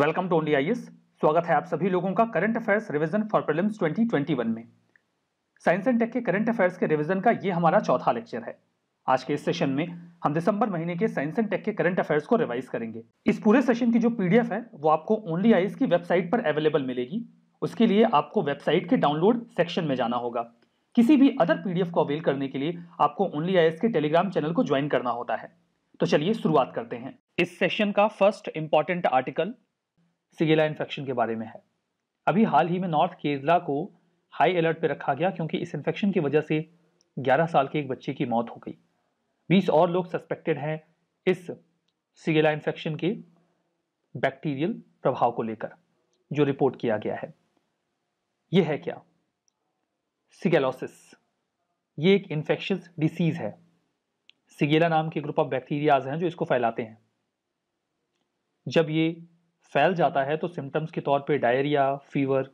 Welcome to only IS स्वागत है आप सभी लोगों का current affairs revision for prelims 2021 में साइंस एंड टेक के करंट अफेयर्स के रिवीजन का ये हमारा चौथा लेक्चर है आज के इस सेशन में हम दिसंबर महीने के साइंस एंड टेक के करंट अफेयर्स को रिवाइज करेंगे इस पूरे सेशन की जो पीडीएफ है वो आपको ओनली आईएस की वेबसाइट पर अवेलेबल मिलेगी उसके लिए आपको वेबसाइट के डाउनलोड सेक्शन में जाना होगा किसी भी अदर पीडीएफ को अवेल करने के लिए आपको ओनली आईएस के टेलीग्राम चैनल को ज्वाइन करना होता है तो चलिए शुरुआत करते हैं इस सेशन का first important article Shigella infection के बारे में है अभी हाल ही में नॉर्थ केरला को हाई अलर्ट पर रखा गया क्योंकि इस इन्फेक्शन की वजह से 11 साल के एक बच्चे की मौत हो गई 20 और लोग सस्पेक्टेड हैं इस सिगेला इन्फेक्शन के बैक्टीरियल प्रभाव को लेकर जो रिपोर्ट किया गया है यह है क्या सिगेलोसिस ये एक इन्फेक्शस डिसीज़ है सिगेला नाम के ग्रुप ऑफ बैक्टीरियाज हैं जो इसको फैलाते हैं जब ये फैल जाता है तो सिम्टम्स के तौर पे डायरिया फीवर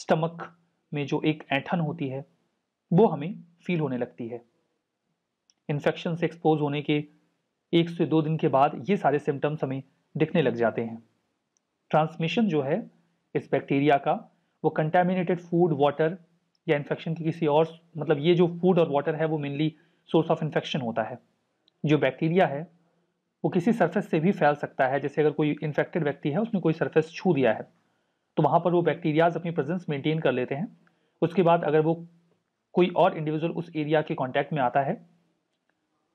स्टमक में जो एक ऐठन होती है वो हमें फील होने लगती है इन्फेक्शन से एक्सपोज होने के एक से दो दिन के बाद ये सारे सिम्टम्स हमें दिखने लग जाते हैं ट्रांसमिशन जो है इस बैक्टीरिया का वो कंटेमिनेटेड फूड वाटर या इन्फेक्शन की किसी और मतलब ये जो फूड और वाटर है वो मेनली सोर्स ऑफ इन्फेक्शन होता है जो बैक्टीरिया है वो किसी सरफेस से भी फैल सकता है जैसे अगर कोई इन्फेक्टेड व्यक्ति है उसने कोई सरफेस छू दिया है तो वहाँ पर वो बैक्टीरियाज अपनी प्रेजेंस मेंटेन कर लेते हैं उसके बाद अगर वो कोई और इंडिविजुअल उस एरिया के कॉन्टैक्ट में आता है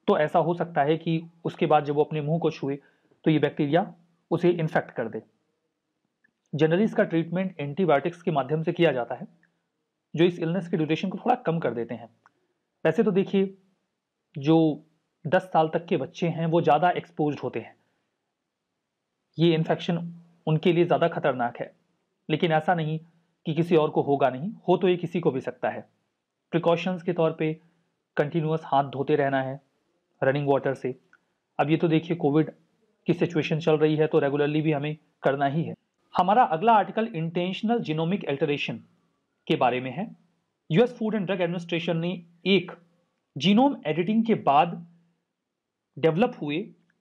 तो ऐसा हो सकता है कि उसके बाद जब वो अपने मुंह को छुए तो ये बैक्टीरिया उसे इन्फेक्ट कर दे जनरली इसका ट्रीटमेंट एंटीबायोटिक्स के माध्यम से किया जाता है जो इस इलनेस के ड्यूरेशन को थोड़ा कम कर देते हैं वैसे तो देखिए जो दस साल तक के बच्चे हैं वो ज़्यादा एक्सपोज होते हैं ये इन्फेक्शन उनके लिए ज़्यादा खतरनाक है लेकिन ऐसा नहीं कि किसी और को होगा नहीं हो तो ये किसी को भी सकता है प्रिकॉशंस के तौर पे कंटिन्यूस हाथ धोते रहना है रनिंग वाटर से अब ये तो देखिए कोविड की सिचुएशन चल रही है तो रेगुलरली भी हमें करना ही है हमारा अगला आर्टिकल इंटेंशनल जीनोमिक एल्टरेशन के बारे में है US Food and Drug Administration ने एक जीनोम एडिटिंग के बाद डेवलप हुए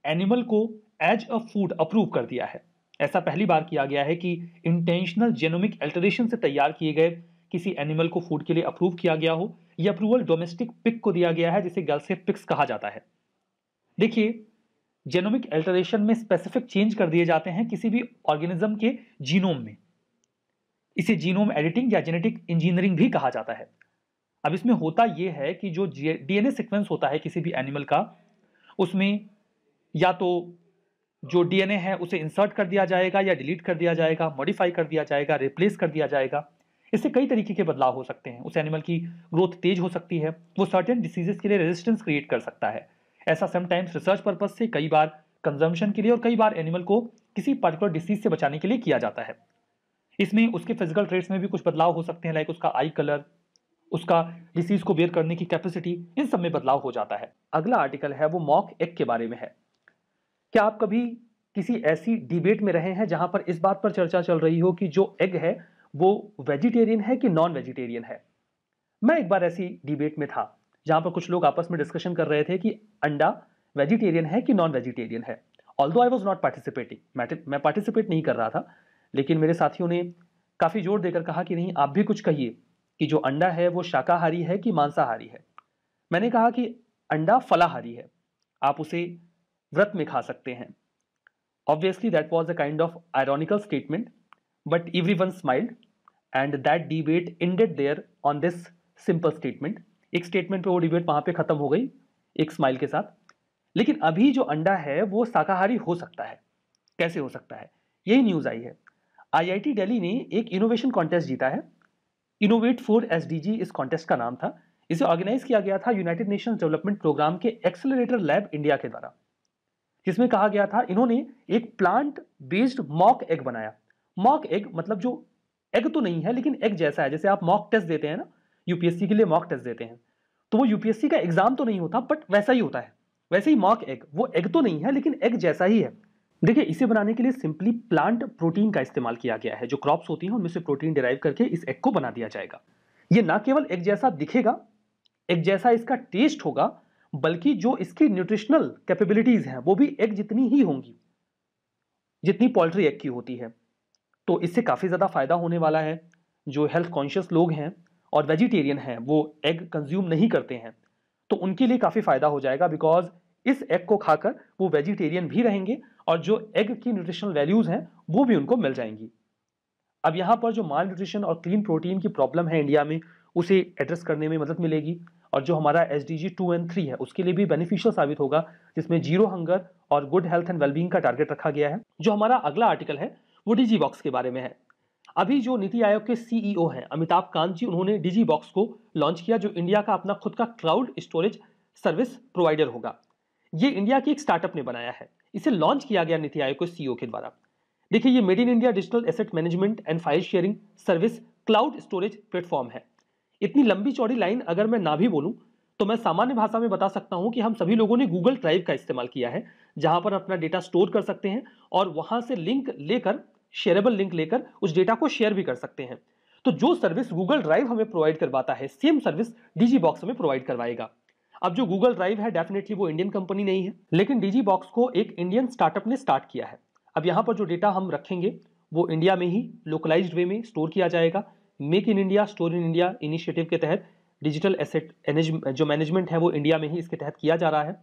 एनिमल को एज अ फूड अप्रूव कर दिया है ऐसा पहली बार किया गया है कि इंटेंशनल जेनोमिक अल्टरेशन से तैयार किए गए किसी एनिमल को फूड के लिए अप्रूव किया गया हो यह अप्रूवल डोमेस्टिक पिक को दिया गया है जिसे गल्से पिक्स कहा जाता है देखिए जेनोमिक अल्टरेशन में स्पेसिफिक चेंज कर दिए जाते हैं किसी भी ऑर्गेनिज्म के जीनोम में इसे जीनोम एडिटिंग या जेनेटिक इंजीनियरिंग भी कहा जाता है अब इसमें होता यह है कि जो डीएनए सीक्वेंस होता है किसी भी एनिमल का उसमें या तो जो डीएनए है उसे इंसर्ट कर दिया जाएगा या डिलीट कर दिया जाएगा मॉडिफाई कर दिया जाएगा रिप्लेस कर दिया जाएगा इससे कई तरीके के बदलाव हो सकते हैं उस एनिमल की ग्रोथ तेज हो सकती है वो सर्टेन डिसीजेस के लिए रेजिस्टेंस क्रिएट कर सकता है ऐसा समटाइम्स रिसर्च पर्पज से कई बार कंजम्पशन के लिए और कई बार एनिमल को किसी पर्टिकुलर डिसीज से बचाने के लिए किया जाता है इसमें उसके फिजिकल ट्रेट्स में भी कुछ बदलाव हो सकते हैं लाइक उसका आई कलर उसका डिसीज को बेयर करने की कैपेसिटी इन सब में बदलाव हो जाता है अगला आर्टिकल है वो मॉक एग के बारे में है क्या आप कभी किसी ऐसी डिबेट में रहे हैं जहां पर इस बात पर चर्चा चल रही हो कि जो एग है वो वेजिटेरियन है कि नॉन वेजिटेरियन है मैं एक बार ऐसी डिबेट में था जहां पर कुछ लोग आपस में डिस्कशन कर रहे थे कि अंडा वेजिटेरियन है कि नॉन वेजिटेरियन है although I was not participating मैं पार्टिसिपेट नहीं कर रहा था लेकिन मेरे साथियों ने काफ़ी जोर देकर कहा कि नहीं आप भी कुछ कहिए कि जो अंडा है वो शाकाहारी है कि मांसाहारी है मैंने कहा कि अंडा फलाहारी है आप उसे व्रत में खा सकते हैं obviously that was a kind of ironical statement but everyone smiled and that debate ended there on this simple statement एक स्टेटमेंट पे वो डिबेट वहाँ पे ख़त्म हो गई एक स्माइल के साथ लेकिन अभी जो अंडा है वो शाकाहारी हो सकता है कैसे हो सकता है यही न्यूज़ आई है आईआईटी दिल्ली ने एक इनोवेशन कॉन्टेस्ट जीता है इनोवेट फॉर एस इस कॉन्टेस्ट का नाम था इसे ऑर्गेनाइज किया गया था यूनाइटेड नेशन डेवलपमेंट प्रोग्राम के एक्सेलरेटर लैब इंडिया के द्वारा जिसमें कहा गया था इन्होंने एक प्लांट बेस्ड मॉक एग बनाया मॉक एग मतलब जो एग तो नहीं है लेकिन एग जैसा है जैसे आप मॉक टेस्ट देते हैं ना यूपीएससी के लिए मॉक टेस्ट देते हैं तो वो यूपीएससी का एग्जाम तो नहीं होता बट वैसा ही होता है वैसे ही मॉक एग वो एग तो नहीं है लेकिन एग जैसा ही है देखिए इसे बनाने के लिए सिंपली प्लांट प्रोटीन का इस्तेमाल किया गया है जो क्रॉप्स होती हैं उनमें से प्रोटीन डिराइव करके इस एग को बना दिया जाएगा ये ना केवल एक जैसा दिखेगा एक जैसा इसका टेस्ट होगा बल्कि जो इसकी न्यूट्रिशनल कैपेबिलिटीज हैं वो भी एग जितनी ही होंगी जितनी पोल्ट्री एग की होती है तो इससे काफ़ी ज़्यादा फायदा होने वाला है जो हेल्थ कॉन्शियस लोग हैं और वेजिटेरियन हैं वो एग कंज्यूम नहीं करते हैं तो उनके लिए काफ़ी फ़ायदा हो जाएगा बिकॉज इस एग को खाकर वो वेजिटेरियन भी रहेंगे और जो एग की न्यूट्रिशनल वैल्यूज़ हैं वो भी उनको मिल जाएंगी अब यहाँ पर जो माल न्यूट्रिशन और क्लीन प्रोटीन की प्रॉब्लम है इंडिया में उसे एड्रेस करने में मदद मिलेगी और जो हमारा S D G two and three है उसके लिए भी बेनिफिशियल साबित होगा जिसमें जीरो हंगर और गुड हेल्थ एंड वेलबींग का टारगेट रखा गया है जो हमारा अगला आर्टिकल है वो डीजी बॉक्स के बारे में है अभी जो नीति आयोग के सीईओ e हैं अमिताभ कांत जी उन्होंने डीजी बॉक्स को लॉन्च किया जो इंडिया का अपना खुद का क्लाउड स्टोरेज सर्विस प्रोवाइडर होगा ये इंडिया की एक स्टार्टअप ने बनाया है इसे लॉन्च किया गया नीति आयोग के सीईओ e के द्वारा देखिए ये made in India digital asset management and file sharing service cloud storage platform है इतनी लंबी चौड़ी लाइन अगर मैं ना भी बोलूं तो मैं सामान्य भाषा में बता सकता हूं कि हम सभी लोगों ने गूगल ड्राइव का इस्तेमाल किया है जहां पर अपना डेटा स्टोर कर सकते हैं और वहां से लिंक लेकर शेयरेबल लिंक लेकर उस डेटा को शेयर भी कर सकते हैं तो जो सर्विस गूगल ड्राइव हमें प्रोवाइड करवाता है सेम सर्विस डीजी बॉक्स हमें प्रोवाइड करवाएगा अब जो गूगल ड्राइव है डेफिनेटली वो इंडियन कंपनी नहीं है लेकिन डीजी बॉक्स को एक इंडियन स्टार्टअप ने स्टार्ट किया है अब यहाँ पर जो डेटा हम रखेंगे वो इंडिया में ही लोकलाइज्ड वे में स्टोर किया जाएगा Make in India store in India initiative के तहत डिजिटल एसेट जो मैनेजमेंट है वो इंडिया में ही इसके तहत किया जा रहा है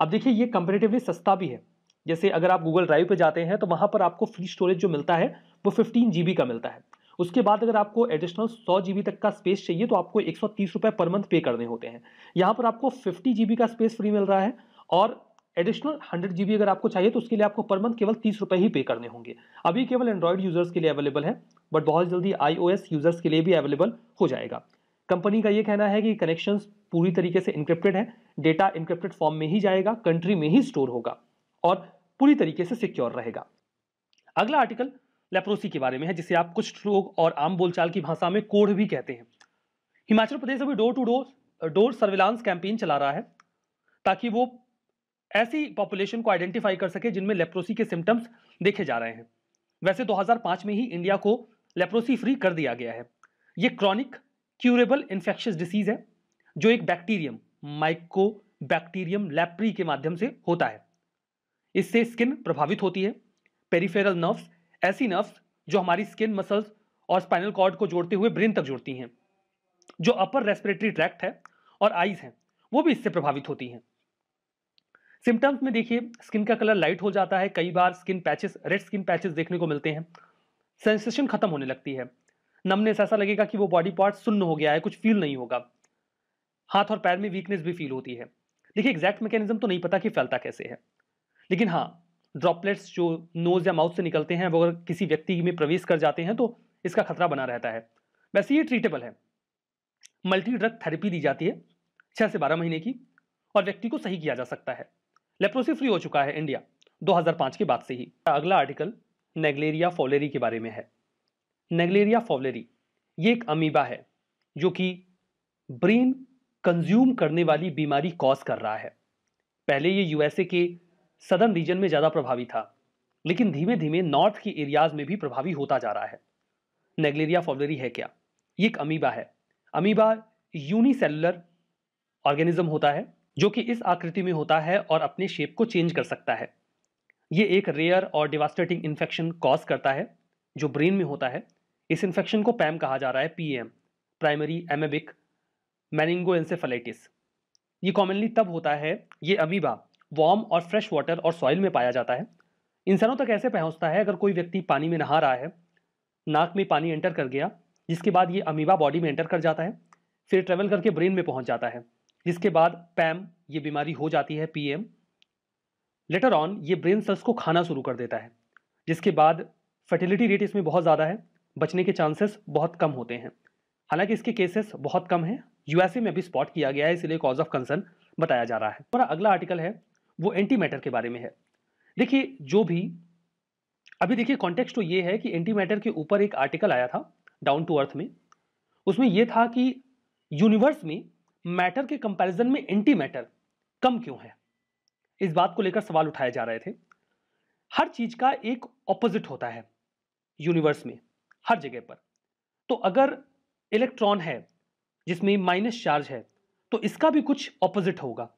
अब देखिए ये कंपेरेटिवली सस्ता भी है जैसे अगर आप गूगल ड्राइव पर जाते हैं तो वहाँ पर आपको फ्री स्टोरेज जो मिलता है वो फिफ्टीन जी का मिलता है उसके बाद अगर आपको एडिशनल सौ जी तक का स्पेस चाहिए तो आपको एक सौ पर मंथ पे करने होते हैं यहाँ पर आपको फिफ्टी जी का स्पेस फ्री मिल रहा है और एडिशनल हंड्रेड जी अगर आपको चाहिए तो उसके लिए आपको पर मंथ केवल तीस रुपये ही पे करने होंगे अभी केवल एंड्रॉयड यूजर्स के लिए अवेलेबल है बट बहुत जल्दी आईओएस यूजर्स के लिए भी अवेलेबल हो जाएगा कंपनी का ये कहना है कि कनेक्शन पूरी तरीके से इंक्रिप्टेड है डेटा इंक्रिप्टेड फॉर्म में ही जाएगा कंट्री में ही स्टोर होगा और पूरी तरीके से सिक्योर रहेगा अगला आर्टिकल लेप्रोसी के बारे में है जिसे आप कुछ लोग और आम बोलचाल की भाषा में कोढ़ भी कहते हैं हिमाचल प्रदेश अभी door to door door surveillance campaign चला रहा है ताकि वो ऐसी पॉपुलेशन को आइडेंटिफाई कर सके जिनमें लेप्रोसी के सिम्टम्स देखे जा रहे हैं वैसे 2005 तो में ही इंडिया को लेप्रोसी फ्री कर दिया गया है ये क्रॉनिक क्यूरेबल इन्फेक्शियस डिसीज है जो एक बैक्टीरियम माइको बैक्टीरियम लेप्री के माध्यम से होता है इससे स्किन प्रभावित होती है पेरीफेरल नर्व्स ऐसी नर्व्स जो हमारी स्किन मसल्स और स्पाइनल कॉर्ड को जोड़ते हुए ब्रेन तक जोड़ती हैं जो अपर रेस्पिरेटरी ट्रैक्ट है और आईज हैं वो भी इससे प्रभावित होती हैं सिम्टम्स में देखिए स्किन का कलर लाइट हो जाता है कई बार skin patches red skin patches देखने को मिलते हैं सेंसेशन खत्म होने लगती है नमनेस ऐसा लगेगा कि वो बॉडी पार्ट सुन्न हो गया है कुछ फील नहीं होगा हाथ और पैर में वीकनेस भी फील होती है देखिए एग्जैक्ट मैकेनिज्म तो नहीं पता कि फैलता कैसे है लेकिन हाँ ड्रॉपलेट्स जो नोज़ या माउथ से निकलते हैं वो अगर किसी व्यक्ति में प्रवेश कर जाते हैं तो इसका खतरा बना रहता है वैसे ये ट्रीटेबल है मल्टी ड्रग थेरेपी दी जाती है छः से बारह महीने की और व्यक्ति को सही किया जा सकता है लेप्रोसी फ्री हो चुका है इंडिया 2005 के बाद से ही अगला आर्टिकल नेगलेरिया फॉलेरी के बारे में है नेगलेरिया फॉलेरी ये एक अमीबा है जो कि ब्रेन कंज्यूम करने वाली बीमारी कॉज कर रहा है पहले ये यूएसए के सदर्न रीजन में ज़्यादा प्रभावी था लेकिन धीमे धीमे नॉर्थ की एरियाज में भी प्रभावी होता जा रहा है नेगलेरिया फॉलरी है क्या ये एक अमीबा है अमीबा यूनिसेलुलर ऑर्गेनिज्म होता है जो कि इस आकृति में होता है और अपने शेप को चेंज कर सकता है ये एक रेयर और डिवास्टेटिंग इन्फेक्शन कॉज करता है जो ब्रेन में होता है इस इन्फेक्शन को पैम कहा जा रहा है पी प्राइमरी एमेबिक मैनिंगो ये कॉमनली तब होता है ये अमीबा वार्म और फ्रेश वाटर और सॉइल में पाया जाता है इंसानों तक ऐसे पहुंचता है अगर कोई व्यक्ति पानी में नहा रहा है नाक में पानी एंटर कर गया जिसके बाद ये अमीबा बॉडी में एंटर कर जाता है फिर ट्रेवल करके ब्रेन में पहुंच जाता है जिसके बाद पैम ये बीमारी हो जाती है पीएम लेटर ऑन ये ब्रेन सेल्स को खाना शुरू कर देता है जिसके बाद फर्टिलिटी रेट इसमें बहुत ज़्यादा है बचने के चांसेस बहुत कम होते हैं हालांकि इसके केसेस बहुत कम हैं यूएसए में भी स्पॉट किया गया है इसलिए कॉज ऑफ कंसर्न बताया जा रहा है हमारा अगला आर्टिकल है वो एंटी मैटर के बारे में है देखिए जो भी अभी देखिए कॉन्टेक्स्ट तो ये है कि एंटी मैटर के ऊपर एक आर्टिकल आया था डाउन टू अर्थ में उसमें यह था कि यूनिवर्स में मैटर के कंपैरिजन में एंटी मैटर कम क्यों है इस बात को लेकर सवाल उठाए जा रहे थे हर चीज का एक ऑपोजिट होता है यूनिवर्स में हर जगह पर तो अगर इलेक्ट्रॉन है जिसमें माइनस चार्ज है तो इसका भी कुछ ऑपोजिट होगा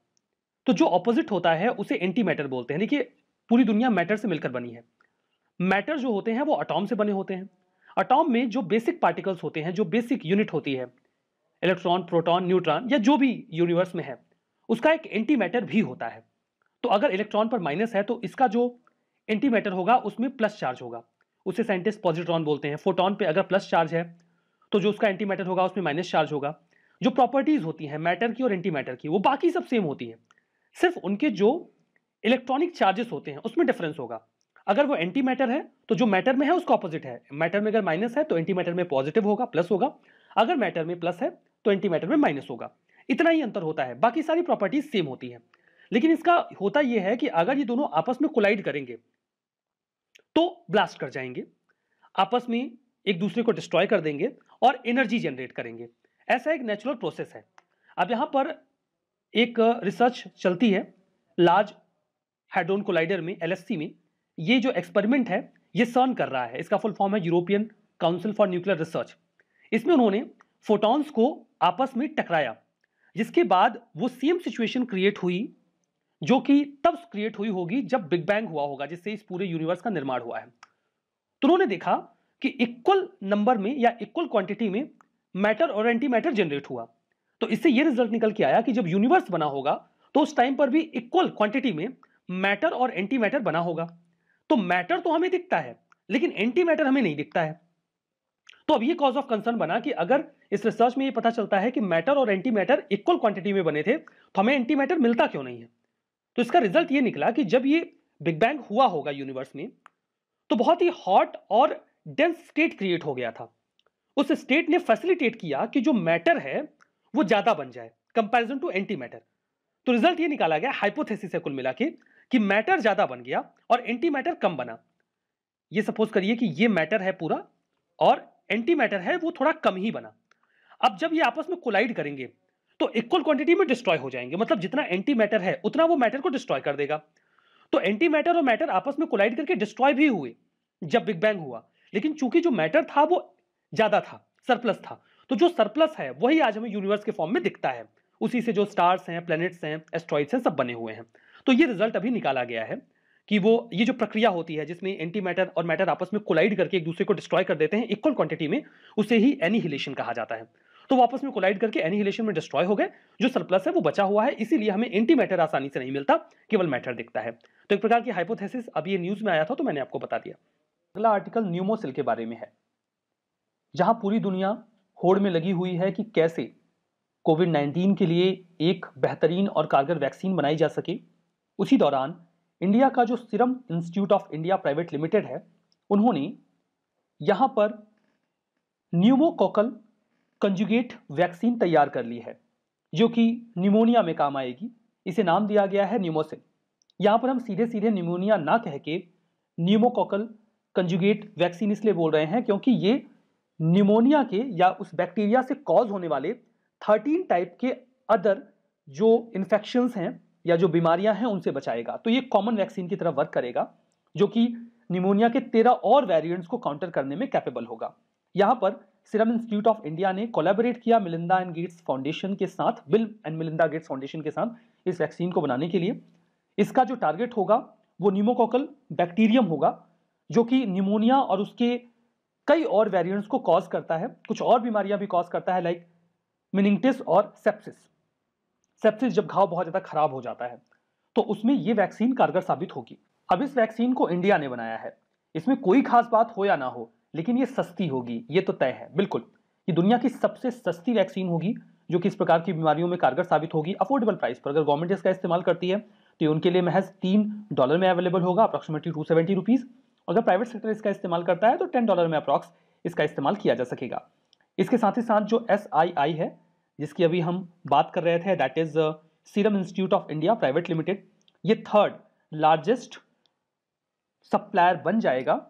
तो जो ऑपोजिट होता है उसे एंटी मैटर बोलते हैं देखिए पूरी दुनिया मैटर से मिलकर बनी है मैटर जो होते हैं वो अटोम से बने होते हैं अटोम में जो बेसिक पार्टिकल्स होते हैं जो बेसिक यूनिट होती है इलेक्ट्रॉन प्रोटॉन न्यूट्रॉन या जो भी यूनिवर्स में है उसका एक एंटी मैटर भी होता है तो अगर इलेक्ट्रॉन पर माइनस है तो इसका जो एंटी मैटर होगा उसमें प्लस चार्ज होगा उसे साइंटिस्ट पॉजिट्रॉन बोलते हैं फोटोन पे अगर प्लस चार्ज है तो जो उसका एंटी मैटर होगा उसमें माइनस चार्ज होगा जो प्रॉपर्टीज़ होती हैं मैटर की और एंटी मैटर की वो बाकी सब सेम होती है सिर्फ उनके जो इलेक्ट्रॉनिक चार्जेस होते हैं उसमें डिफरेंस होगा अगर वो एंटी मैटर है तो जो मैटर में है उसका ऑपोजिट है मैटर में अगर माइनस है तो एंटी मैटर में पॉजिटिव होगा प्लस होगा अगर मैटर में प्लस है तो एंटी मैटर में माइनस होगा इतना ही अंतर होता है बाकी सारी प्रॉपर्टीज सेम होती है लेकिन इसका होता यह है कि अगर ये दोनों आपस में कोलाइड करेंगे तो ब्लास्ट कर जाएंगे आपस में एक दूसरे को डिस्ट्रॉय कर देंगे और एनर्जी जनरेट करेंगे ऐसा एक नेचुरल प्रोसेस है अब यहाँ पर एक रिसर्च चलती है लार्ज हाइड्रोन कोलाइडर में एल में ये जो एक्सपेरिमेंट है ये सर्न कर रहा है इसका फुल फॉर्म है European council for nuclear research इसमें उन्होंने फोटॉन्स को आपस में टकराया जिसके बाद वो सेम सिचुएशन क्रिएट हुई जो कि तब क्रिएट हुई होगी जब बिग बैंग हुआ होगा जिससे इस पूरे यूनिवर्स का निर्माण हुआ है तो उन्होंने देखा कि इक्वल नंबर में या इक्वल क्वांटिटी में मैटर और एंटी मैटर जनरेट हुआ तो इससे यह रिजल्ट निकल के आया कि जब यूनिवर्स बना होगा तो उस टाइम पर भी इक्वल क्वांटिटी में मैटर और एंटी मैटर बना होगा तो मैटर तो हमें दिखता है लेकिन एंटी मैटर हमें नहीं दिखता है तो अब ये कॉज ऑफ कंसर्न बना कि अगर इस रिसर्च में ये पता चलता है कि मैटर और एंटी मैटर इक्वल क्वांटिटी में बने थे तो हमें एंटी मैटर मिलता क्यों नहीं है तो इसका रिजल्ट ये निकला कि जब ये बिग बैंग हुआ होगा यूनिवर्स में तो बहुत ही हॉट और डेंस स्टेट क्रिएट हो गया था उस स्टेट ने फैसिलिटेट किया कि जो मैटर है वो ज्यादा बन जाए कंपेरिजन टू एंटी मैटर तो रिजल्ट ये निकाला गया हाइपोथेसिस है कुल मिला के कि मैटर ज्यादा बन गया और एंटी मैटर कम बना ये सपोज करिए कि ये मैटर है पूरा और एंटी मैटर है वो थोड़ा कम ही बना अब जब ये आपस में कोलाइड करेंगे तो इक्वल क्वांटिटी में डिस्ट्रॉय हो जाएंगे मतलब जितना एंटी मैटर है उतना वो मैटर को डिस्ट्रॉय कर देगा तो एंटी मैटर और मैटर आपस में कोलाइड करके डिस्ट्रॉय भी हुए जब बिग बैंग हुआ लेकिन चूंकि जो मैटर था वो ज्यादा था सरप्लस था तो जो सरप्लस है वही आज हमें यूनिवर्स के फॉर्म में दिखता है उसी से जो स्टार्स हैं प्लैनेट्स हैं एस्ट्रॉइड्स हैं सब बने हुए हैं तो ये रिजल्ट अभी निकाला गया है कि वो ये जो प्रक्रिया होती है जिसमें एंटी मैटर और मैटर आपस में कोलाइड करके एक दूसरे को डिस्ट्रॉय कर देते हैं इक्वल क्वांटिटी में उसे ही एनिहिलेशन कहा जाता है तो वापस में कोलाइड करके एनिहिलेशन में डिस्ट्रॉय हो गए जो सरप्लस है वो बचा हुआ है इसीलिए हमें एंटी मैटर आसानी से नहीं मिलता केवल मैटर दिखता है तो एक प्रकार की हाइपोथेसिस अब ये न्यूज में आया था तो मैंने आपको बता दिया अगला आर्टिकल न्यूमोसिल के बारे में है जहां पूरी दुनिया होड़ में लगी हुई है कि कैसे कोविड 19 के लिए एक बेहतरीन और कारगर वैक्सीन बनाई जा सके उसी दौरान इंडिया का जो serum institute of India private limited है उन्होंने यहाँ पर न्यूमोकोकल कंजुगेट वैक्सीन तैयार कर ली है जो कि न्यूमोनिया में काम आएगी इसे नाम दिया गया है न्यूमोसिन यहाँ पर हम सीधे सीधे न्यूमोनिया ना कह के न्यूमोकोकल कंजुगेट वैक्सीन इसलिए बोल रहे हैं क्योंकि ये निमोनिया के या उस बैक्टीरिया से कॉज होने वाले 13 टाइप के अदर जो इन्फेक्शंस हैं या जो बीमारियां हैं उनसे बचाएगा तो ये कॉमन वैक्सीन की तरह वर्क करेगा जो कि निमोनिया के तेरह और वेरिएंट्स को काउंटर करने में कैपेबल होगा यहाँ पर सिरम इंस्टीट्यूट ऑफ इंडिया ने कोलेबोरेट किया मिलिंदा एंड गेट्स फाउंडेशन के साथ Bill and Melinda Gates foundation के साथ इस वैक्सीन को बनाने के लिए इसका जो टारगेट होगा वो न्यूमोकोकल बैक्टीरियम होगा जो कि निमोनिया और उसके कई और वेरिएंट्स को कॉज करता है कुछ और बीमारियां भी कॉज करता है लाइक मिनिंगटिस और सेप्सिस सेप्सिस जब घाव बहुत ज़्यादा खराब हो जाता है तो उसमें ये वैक्सीन कारगर साबित होगी अब इस वैक्सीन को इंडिया ने बनाया है इसमें कोई खास बात हो या ना हो लेकिन ये सस्ती होगी ये तो तय है बिल्कुल ये दुनिया की सबसे सस्ती वैक्सीन होगी जो कि इस प्रकार की बीमारियों में कारगर साबित होगी अफोर्डेबल प्राइस पर अगर गवर्नमेंट इसका इस्तेमाल करती है तो ये उनके लिए महज तीन डॉलर में अवेलेबल होगा अप्रॉक्सीमेटली टू सेवेंटी रुपीज़ अगर प्राइवेट सेक्टर इसका इस्तेमाल करता है तो टेन डॉलर में अप्रॉक्स इसका इस्तेमाल किया जा सकेगा इसके साथ ही साथ जो एस है जिसकी अभी हम बात कर रहे थे that is serum institute of India private limited ये थर्ड लार्जेस्ट सप्लायर बन जाएगा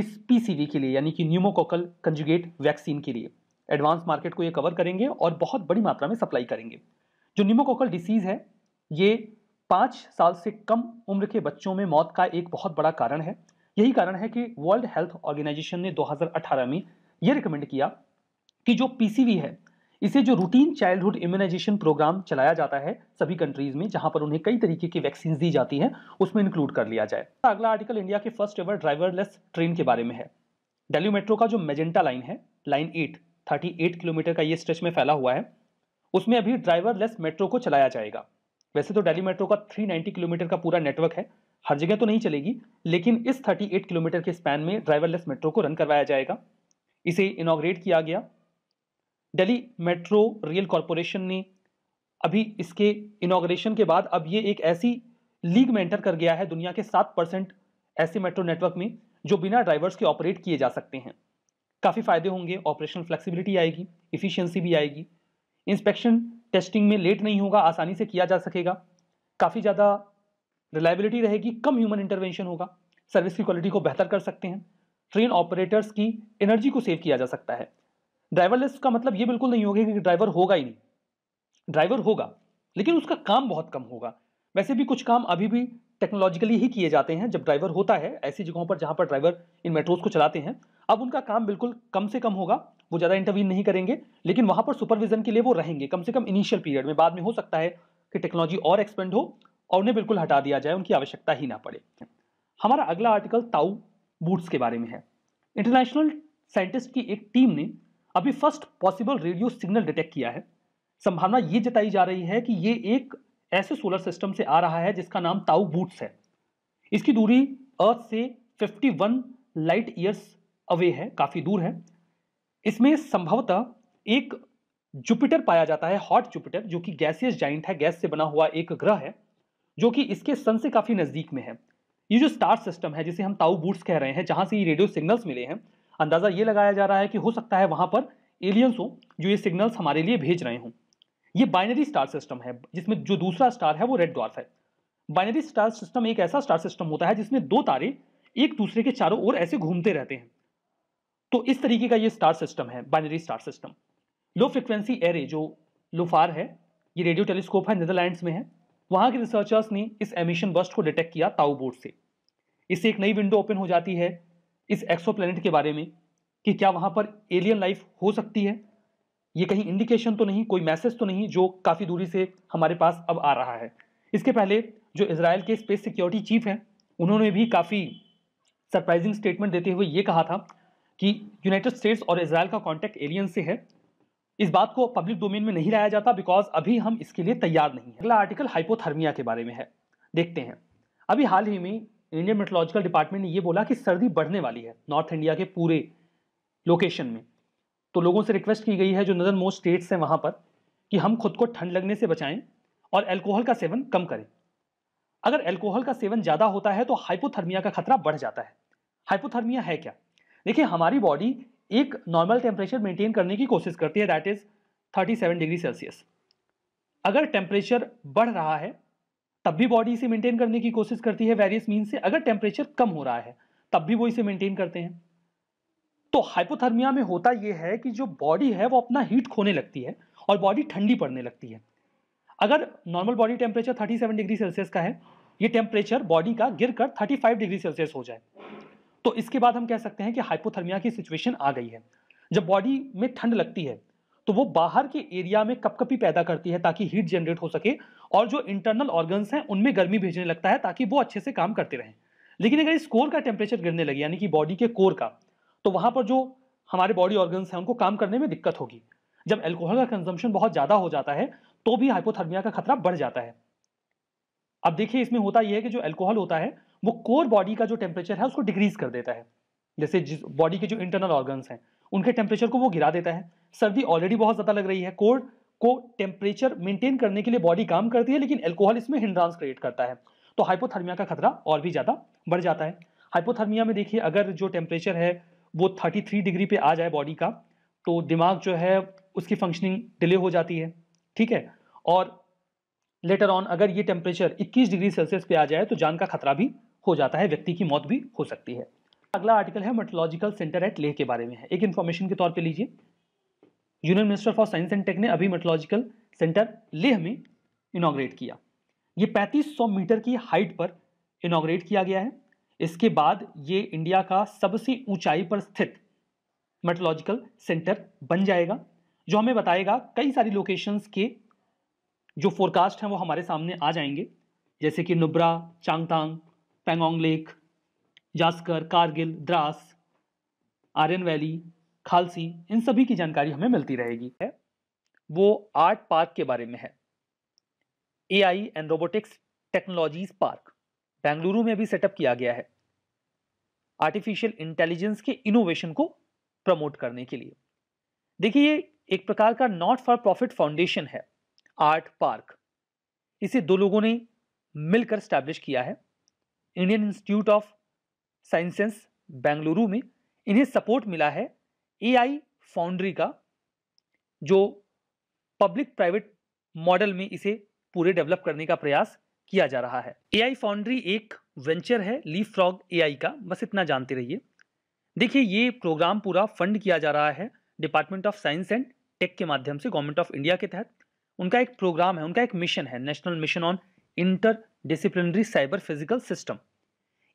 इस पीसीवी के लिए यानी कि न्यूमोकोकल कंजुगेट वैक्सीन के लिए एडवांस मार्केट को ये कवर करेंगे और बहुत बड़ी मात्रा में सप्लाई करेंगे जो न्यूमोकोकल डिसीज़ है ये पाँच साल से कम उम्र के बच्चों में मौत का एक बहुत बड़ा कारण है यही कारण है कि वर्ल्ड हेल्थ ऑर्गेनाइजेशन ने 2018 में यह रिकमेंड किया कि जो पीसीवी है इसे जो रूटीन चाइल्डहुड इम्यूनाइजेशन प्रोग्राम चलाया जाता है सभी कंट्रीज में जहां पर उन्हें कई तरीके की वैक्सीन दी जाती है उसमें इंक्लूड कर लिया जाए अगला आर्टिकल इंडिया के फर्स्ट एवर ड्राइवरलेस ट्रेन के बारे में है डेल्यू मेट्रो का जो मेजेंटा लाइन है line eight thirty eight kilometre का ये स्ट्रेच में फैला हुआ है उसमें अभी ड्राइवरलेस मेट्रो को चलाया जाएगा वैसे तो डेली मेट्रो का 390 किलोमीटर का पूरा नेटवर्क है हर जगह तो नहीं चलेगी लेकिन इस 38 किलोमीटर के स्पैन में ड्राइवरलेस मेट्रो को रन करवाया जाएगा इसे इनाग्रेट किया गया दिल्ली मेट्रो रेल कॉरपोरेशन ने अभी इसके इनाग्रेशन के बाद अब ये एक ऐसी लीग में एंटर कर गया है दुनिया के सात परसेंट ऐसे मेट्रो नेटवर्क में जो बिना ड्राइवर्स के ऑपरेट किए जा सकते हैं काफ़ी फायदे होंगे ऑपरेशनल फ्लेक्सिबिलिटी आएगी इफ़िशियंसी भी आएगी इंस्पेक्शन टेस्टिंग में लेट नहीं होगा आसानी से किया जा सकेगा काफ़ी ज़्यादा रिलायबिलिटी रहेगी कम ह्यूमन इंटरवेंशन होगा सर्विस की क्वालिटी को बेहतर कर सकते हैं ट्रेन ऑपरेटर्स की एनर्जी को सेव किया जा सकता है ड्राइवरलेस का मतलब ये बिल्कुल नहीं होगा कि ड्राइवर होगा ही नहीं ड्राइवर होगा लेकिन उसका काम बहुत कम होगा वैसे भी कुछ काम अभी भी टेक्नोलॉजिकली ही किए जाते हैं जब ड्राइवर होता है ऐसी जगहों पर जहाँ पर ड्राइवर इन मेट्रोज को चलाते हैं अब उनका काम बिल्कुल कम से कम होगा वो ज़्यादा इंटरवीन नहीं करेंगे लेकिन वहाँ पर सुपरविजन के लिए वो रहेंगे कम से कम इनिशियल पीरियड में बाद में हो सकता है कि टेक्नोलॉजी और एक्सपेंड हो और उन्हें बिल्कुल हटा दिया जाए उनकी आवश्यकता ही ना पड़े हमारा अगला आर्टिकल ताऊ बूट्स के बारे में है इंटरनेशनल साइंटिस्ट की एक टीम ने अभी first possible radio signal detect किया है संभावना ये जताई जा रही है कि ये एक ऐसे सोलर सिस्टम से आ रहा है जिसका नाम ताऊ बूट्स है इसकी दूरी अर्थ से 51 लाइट ईयर्स अवे है काफ़ी दूर है इसमें संभवतः एक जुपिटर पाया जाता है हॉट जुपिटर जो कि गैसियस जाइंट है गैस से बना हुआ एक ग्रह है जो कि इसके सन से काफ़ी नज़दीक में है ये जो स्टार सिस्टम है जिसे हम ताऊ बूट्स कह रहे हैं जहाँ से ये रेडियो सिग्नल्स मिले हैं अंदाज़ा ये लगाया जा रहा है कि हो सकता है वहाँ पर एलियंस हो जो ये सिग्नल्स हमारे लिए भेज रहे हों ये बाइनरी स्टार सिस्टम है जिसमें जो दूसरा स्टार है वो रेड डॉर्फ है बाइनरी स्टार सिस्टम एक ऐसा स्टार सिस्टम होता है जिसमें दो तारे एक दूसरे के चारों ओर ऐसे घूमते रहते हैं तो इस तरीके का ये स्टार सिस्टम है binary star system low frequency array जो लोफार है ये रेडियो टेलीस्कोप है नीदरलैंड्स में है वहां के रिसर्चर्स ने इस एमिशन बस्ट को डिटेक्ट किया ताऊ बोर्ड से इससे एक नई विंडो ओपन हो जाती है इस एक्सो के बारे में कि क्या वहां पर एलियन लाइफ हो सकती है ये कहीं इंडिकेशन तो नहीं कोई मैसेज तो नहीं जो काफ़ी दूरी से हमारे पास अब आ रहा है इसके पहले जो इसराइल के स्पेस सिक्योरिटी चीफ हैं उन्होंने भी काफ़ी सरप्राइजिंग स्टेटमेंट देते हुए ये कहा था कि यूनाइटेड स्टेट्स और इसराइल का कॉन्टैक्ट एलियन से है इस बात को पब्लिक डोमेन में नहीं लाया जाता बिकॉज अभी हम इसके लिए तैयार नहीं है अगला आर्टिकल हाइपोथर्मिया के बारे में है देखते हैं अभी हाल ही में इंडियन मेट्रोलॉजिकल डिपार्टमेंट ने यह बोला कि सर्दी बढ़ने वाली है नॉर्थ इंडिया के पूरे लोकेशन में तो लोगों से रिक्वेस्ट की गई है जो नदर मोस्ट स्टेट्स हैं वहाँ पर कि हम खुद को ठंड लगने से बचाएं और अल्कोहल का सेवन कम करें अगर अल्कोहल का सेवन ज़्यादा होता है तो हाइपोथर्मिया का खतरा बढ़ जाता है हाइपोथर्मिया है क्या देखिए हमारी बॉडी एक नॉर्मल टेम्परेचर मेंटेन करने की कोशिश करती है दैट इज 37 डिग्री सेल्सियस अगर टेम्परेचर बढ़ रहा है तब भी बॉडी इसे मेंटेन करने की कोशिश करती है वेरियस मीन से अगर टेम्परेचर कम हो रहा है तब भी वो इसे मेंटेन करते हैं तो हाइपोथर्मिया में होता यह है कि जो बॉडी है वो अपना हीट खोने लगती है और बॉडी ठंडी पड़ने लगती है अगर normal body temperature 37 degree Celsius का है ये टेम्परेचर बॉडी का गिरकर 35 डिग्री सेल्सियस हो जाए तो इसके बाद हम कह सकते हैं कि हाइपोथर्मिया की सिचुएशन आ गई है जब बॉडी में ठंड लगती है तो वो बाहर के एरिया में कपकपी पैदा करती है ताकि हीट जनरेट हो सके और जो इंटरनल ऑर्गन्स हैं उनमें गर्मी भेजने लगता है ताकि वो अच्छे से काम करते रहें लेकिन अगर इस कोर का टेम्परेचर गिरने लगे यानी कि बॉडी के कोर का तो वहां पर जो हमारे बॉडी ऑर्गन्स हैं उनको काम करने में दिक्कत होगी जब एल्कोहल का कंजम्पशन बहुत ज़्यादा हो जाता है तो भी हाइपोथर्मिया का खतरा बढ़ जाता है अब देखिए इसमें होता यह है कि जो एल्कोहल होता है वो कोर बॉडी का जो टेम्परेचर है उसको डिक्रीज कर देता है जैसे जिस बॉडी के जो इंटरनल ऑर्गन्स हैं उनके टेम्परेचर को वो गिरा देता है सर्दी ऑलरेडी बहुत ज़्यादा लग रही है कोर को टेम्परेचर मेंटेन करने के लिए बॉडी काम करती है लेकिन एल्कोहल इसमें हिंड्रांस क्रिएट करता है तो हाइपोथर्मिया का खतरा और भी ज़्यादा बढ़ जाता है हाइपोथर्मिया में देखिए अगर जो टेम्परेचर है वो थर्टी डिग्री पे आ जाए बॉडी का तो दिमाग जो है उसकी फंक्शनिंग डिले हो जाती है ठीक है और लेटर ऑन अगर ये टेम्परेचर 21 डिग्री सेल्सियस पे आ जाए तो जान का खतरा भी हो जाता है व्यक्ति की मौत भी हो सकती है अगला आर्टिकल है मेट्रोलॉजिकल सेंटर एट लेह के बारे में है एक इन्फॉर्मेशन के तौर पर लीजिए union minister for science and tech ने अभी मेट्रोलॉजिकल सेंटर लेह में इनाग्रेट किया ये 3500 मीटर की हाइट पर इनाग्रेट किया गया है इसके बाद ये इंडिया का सबसे ऊंचाई पर स्थित मेट्रोलॉजिकल सेंटर बन जाएगा जो हमें बताएगा कई सारी लोकेशंस के जो फोरकास्ट हैं वो हमारे सामने आ जाएंगे जैसे कि नुब्रा चांगतांग पेंगोंग लेक जास्कर कारगिल द्रास आर्यन वैली खालसी इन सभी की जानकारी हमें मिलती रहेगी है वो आर्ट पार्क के बारे में है A I and robotics technologies park Bengaluru में भी सेटअप किया गया है आर्टिफिशियल इंटेलिजेंस के इनोवेशन को प्रमोट करने के लिए देखिए ये एक प्रकार का नॉट फॉर प्रॉफिट फाउंडेशन है आर्ट पार्क इसे दो लोगों ने मिलकर स्टैब्लिश किया है Indian institute of sciences Bengaluru में इन्हें सपोर्ट मिला है एआई फाउंड्री का जो पब्लिक प्राइवेट मॉडल में इसे पूरे डेवलप करने का प्रयास किया जा रहा है एआई फाउंड्री एक वेंचर है ली फ्रॉग एआई का बस इतना जानते रहिए देखिए ये प्रोग्राम पूरा फंड किया जा रहा है department of science and tech के माध्यम से गवर्नमेंट ऑफ इंडिया के तहत उनका एक प्रोग्राम है उनका एक मिशन है national mission on interdisciplinary cyber physical system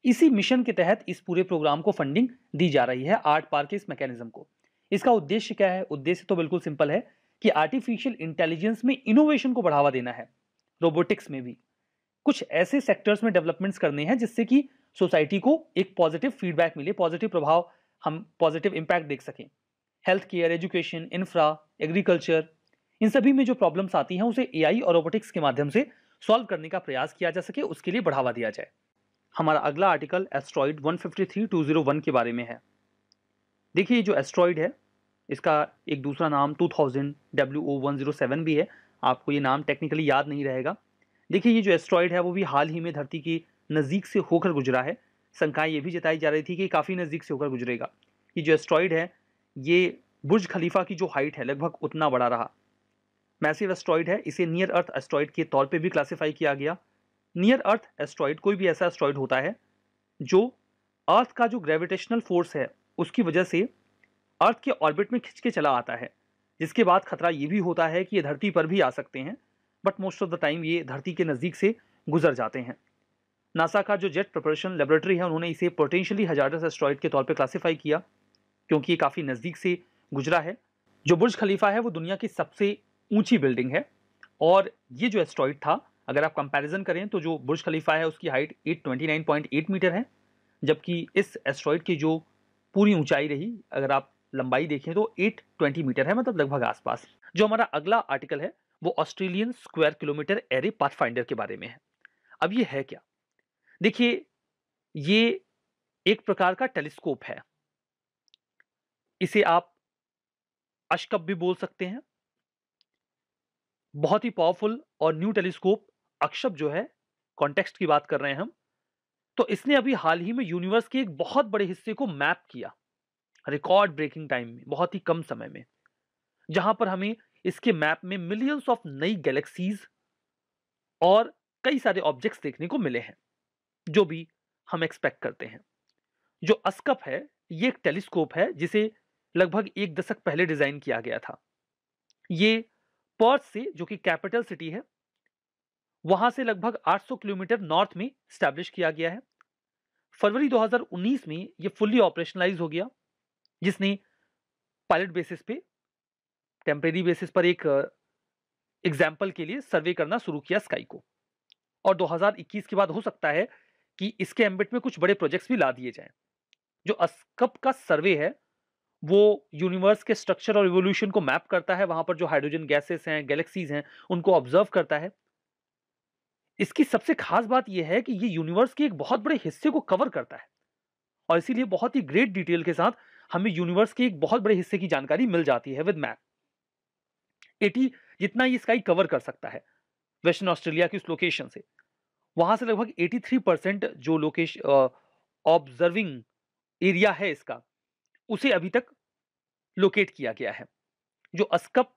इसी मिशन के तहत इस पूरे प्रोग्राम को फंडिंग दी जा रही है आर्ट पार के इस मैकेनिज्म को इसका उद्देश्य क्या है उद्देश्य तो बिल्कुल सिंपल है कि आर्टिफिशियल इंटेलिजेंस में इनोवेशन को बढ़ावा देना है रोबोटिक्स में भी कुछ ऐसे सेक्टर्स में डेवलपमेंट्स करने हैं जिससे कि सोसाइटी को एक पॉजिटिव फीडबैक मिले पॉजिटिव प्रभाव हम पॉजिटिव इम्पैक्ट देख सकें health care education infra agriculture इन सभी में जो प्रॉब्लम्स आती हैं उसे एआई और रोबोटिक्स के माध्यम से सॉल्व करने का प्रयास किया जा सके उसके लिए बढ़ावा दिया जाए हमारा अगला आर्टिकल एस्ट्रॉइड 153201 के बारे में है देखिए जो एस्ट्रॉइड है इसका एक दूसरा नाम 2000 थाउजेंड भी है आपको ये नाम टेक्निकली याद नहीं रहेगा देखिए ये जो एस्ट्रॉयड है वो भी हाल ही में धरती के नज़दीक से होकर गुजरा है शंकाएँ ये भी जताई जा रही थी कि काफ़ी नज़दीक से होकर गुजरेगा ये जो एस्ट्रॉयड है ये बुर्ज खलीफा की जो हाइट है लगभग उतना बड़ा रहा मैसिव एस्ट्रॉइड है इसे नियर अर्थ एस्ट्रॉयड के तौर पे भी क्लासिफाई किया गया नियर अर्थ एस्ट्रॉइड कोई भी ऐसा एस्ट्रॉइड होता है जो अर्थ का जो ग्रेविटेशनल फोर्स है उसकी वजह से अर्थ के ऑर्बिट में खिंच के चला आता है जिसके बाद खतरा ये भी होता है कि ये धरती पर भी आ सकते हैं but most of the time ये धरती के नज़दीक से गुजर जाते हैं नासा का जो जेट प्रिपरेशन लेबोरेटरी है उन्होंने इसे पोटेंशियली हजारस एस्ट्रॉयड के तौर पर क्लासीफाई किया क्योंकि ये काफ़ी नज़दीक से गुजरा है जो बुर्ज खलीफा है वो दुनिया की सबसे ऊंची बिल्डिंग है और ये जो एस्ट्रॉयड था अगर आप कंपैरिजन करें तो जो बुर्ज खलीफा है उसकी हाइट 829.8 मीटर है जबकि इस एस्ट्रॉयड की जो पूरी ऊंचाई रही अगर आप लंबाई देखें तो 820 मीटर है मतलब लगभग आसपास जो हमारा अगला आर्टिकल है वो Australian square kilometre array path के बारे में है अब ये है क्या देखिए ये एक प्रकार का टेलीस्कोप है इसे आप अशकप भी बोल सकते हैं बहुत ही पावरफुल और न्यू टेलीस्कोप अक्षप जो है कॉन्टेक्स्ट की बात कर रहे हैं हम तो इसने अभी हाल ही में यूनिवर्स के एक बहुत बड़े हिस्से को मैप किया रिकॉर्ड ब्रेकिंग टाइम में बहुत ही कम समय में जहां पर हमें इसके मैप में मिलियंस ऑफ नई गैलेक्सीज और कई सारे ऑब्जेक्ट्स देखने को मिले हैं जो भी हम एक्सपेक्ट करते हैं जो अस्कप है ये एक टेलीस्कोप है जिसे लगभग एक दशक पहले डिज़ाइन किया गया था ये पर्थ से जो कि कैपिटल सिटी है वहां से लगभग 800 किलोमीटर नॉर्थ में स्टैब्लिश किया गया है फरवरी 2019 में यह फुल्ली ऑपरेशनलाइज हो गया जिसने पायलट बेसिस पे टेम्परेरी बेसिस पर एक एग्जाम्पल के लिए सर्वे करना शुरू किया स्काई को और 2021 के बाद हो सकता है कि इसके एम्बिट में कुछ बड़े प्रोजेक्ट्स भी ला दिए जाएं जो अस्कप का सर्वे है वो यूनिवर्स के स्ट्रक्चर और रिवोल्यूशन को मैप करता है वहां पर जो हाइड्रोजन गैसेस हैं गैलेक्सीज हैं उनको ऑब्जर्व करता है इसकी सबसे खास बात यह है कि ये यूनिवर्स के एक बहुत बड़े हिस्से को कवर करता है और इसीलिए बहुत ही ग्रेट डिटेल के साथ हमें यूनिवर्स के एक बहुत बड़े हिस्से की जानकारी मिल जाती है विद मैप एटी जितना ये स्काई कवर कर सकता है वेस्टर्न ऑस्ट्रेलिया की उस लोकेशन से वहां से लगभग 83 परसेंट जो लोकेश ऑब्जर्विंग एरिया है इसका उसे अभी तक लोकेट किया गया है जो अस्कप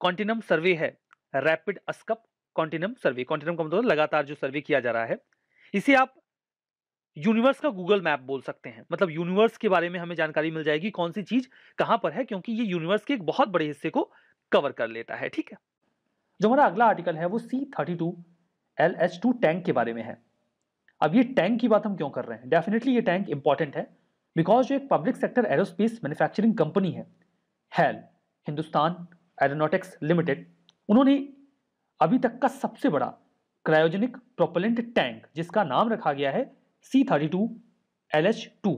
कॉन्टिनम सर्वे है rapid ASKAP continuum survey continuum का मतलब लगातार जो सर्वे किया जा रहा है इसे आप यूनिवर्स का गूगल मैप बोल सकते हैं मतलब यूनिवर्स के बारे में हमें जानकारी मिल जाएगी कौन सी चीज कहां पर है क्योंकि ये यूनिवर्स के एक बहुत बड़े हिस्से को कवर कर लेता है ठीक है जो हमारा अगला आर्टिकल है वो C thirty two L H two tank के बारे में है अब ये टैंक की बात हम क्यों कर रहे हैं डेफिनेटली ये टैंक इंपॉर्टेंट है बिकॉज जो एक public sector aerospace manufacturing company है हेल हिंदुस्तान एरोनोटिक्स लिमिटेड उन्होंने अभी तक का सबसे बड़ा क्रायोजेनिक प्रोपेलेंट टैंक जिसका नाम रखा गया है C thirty two L H two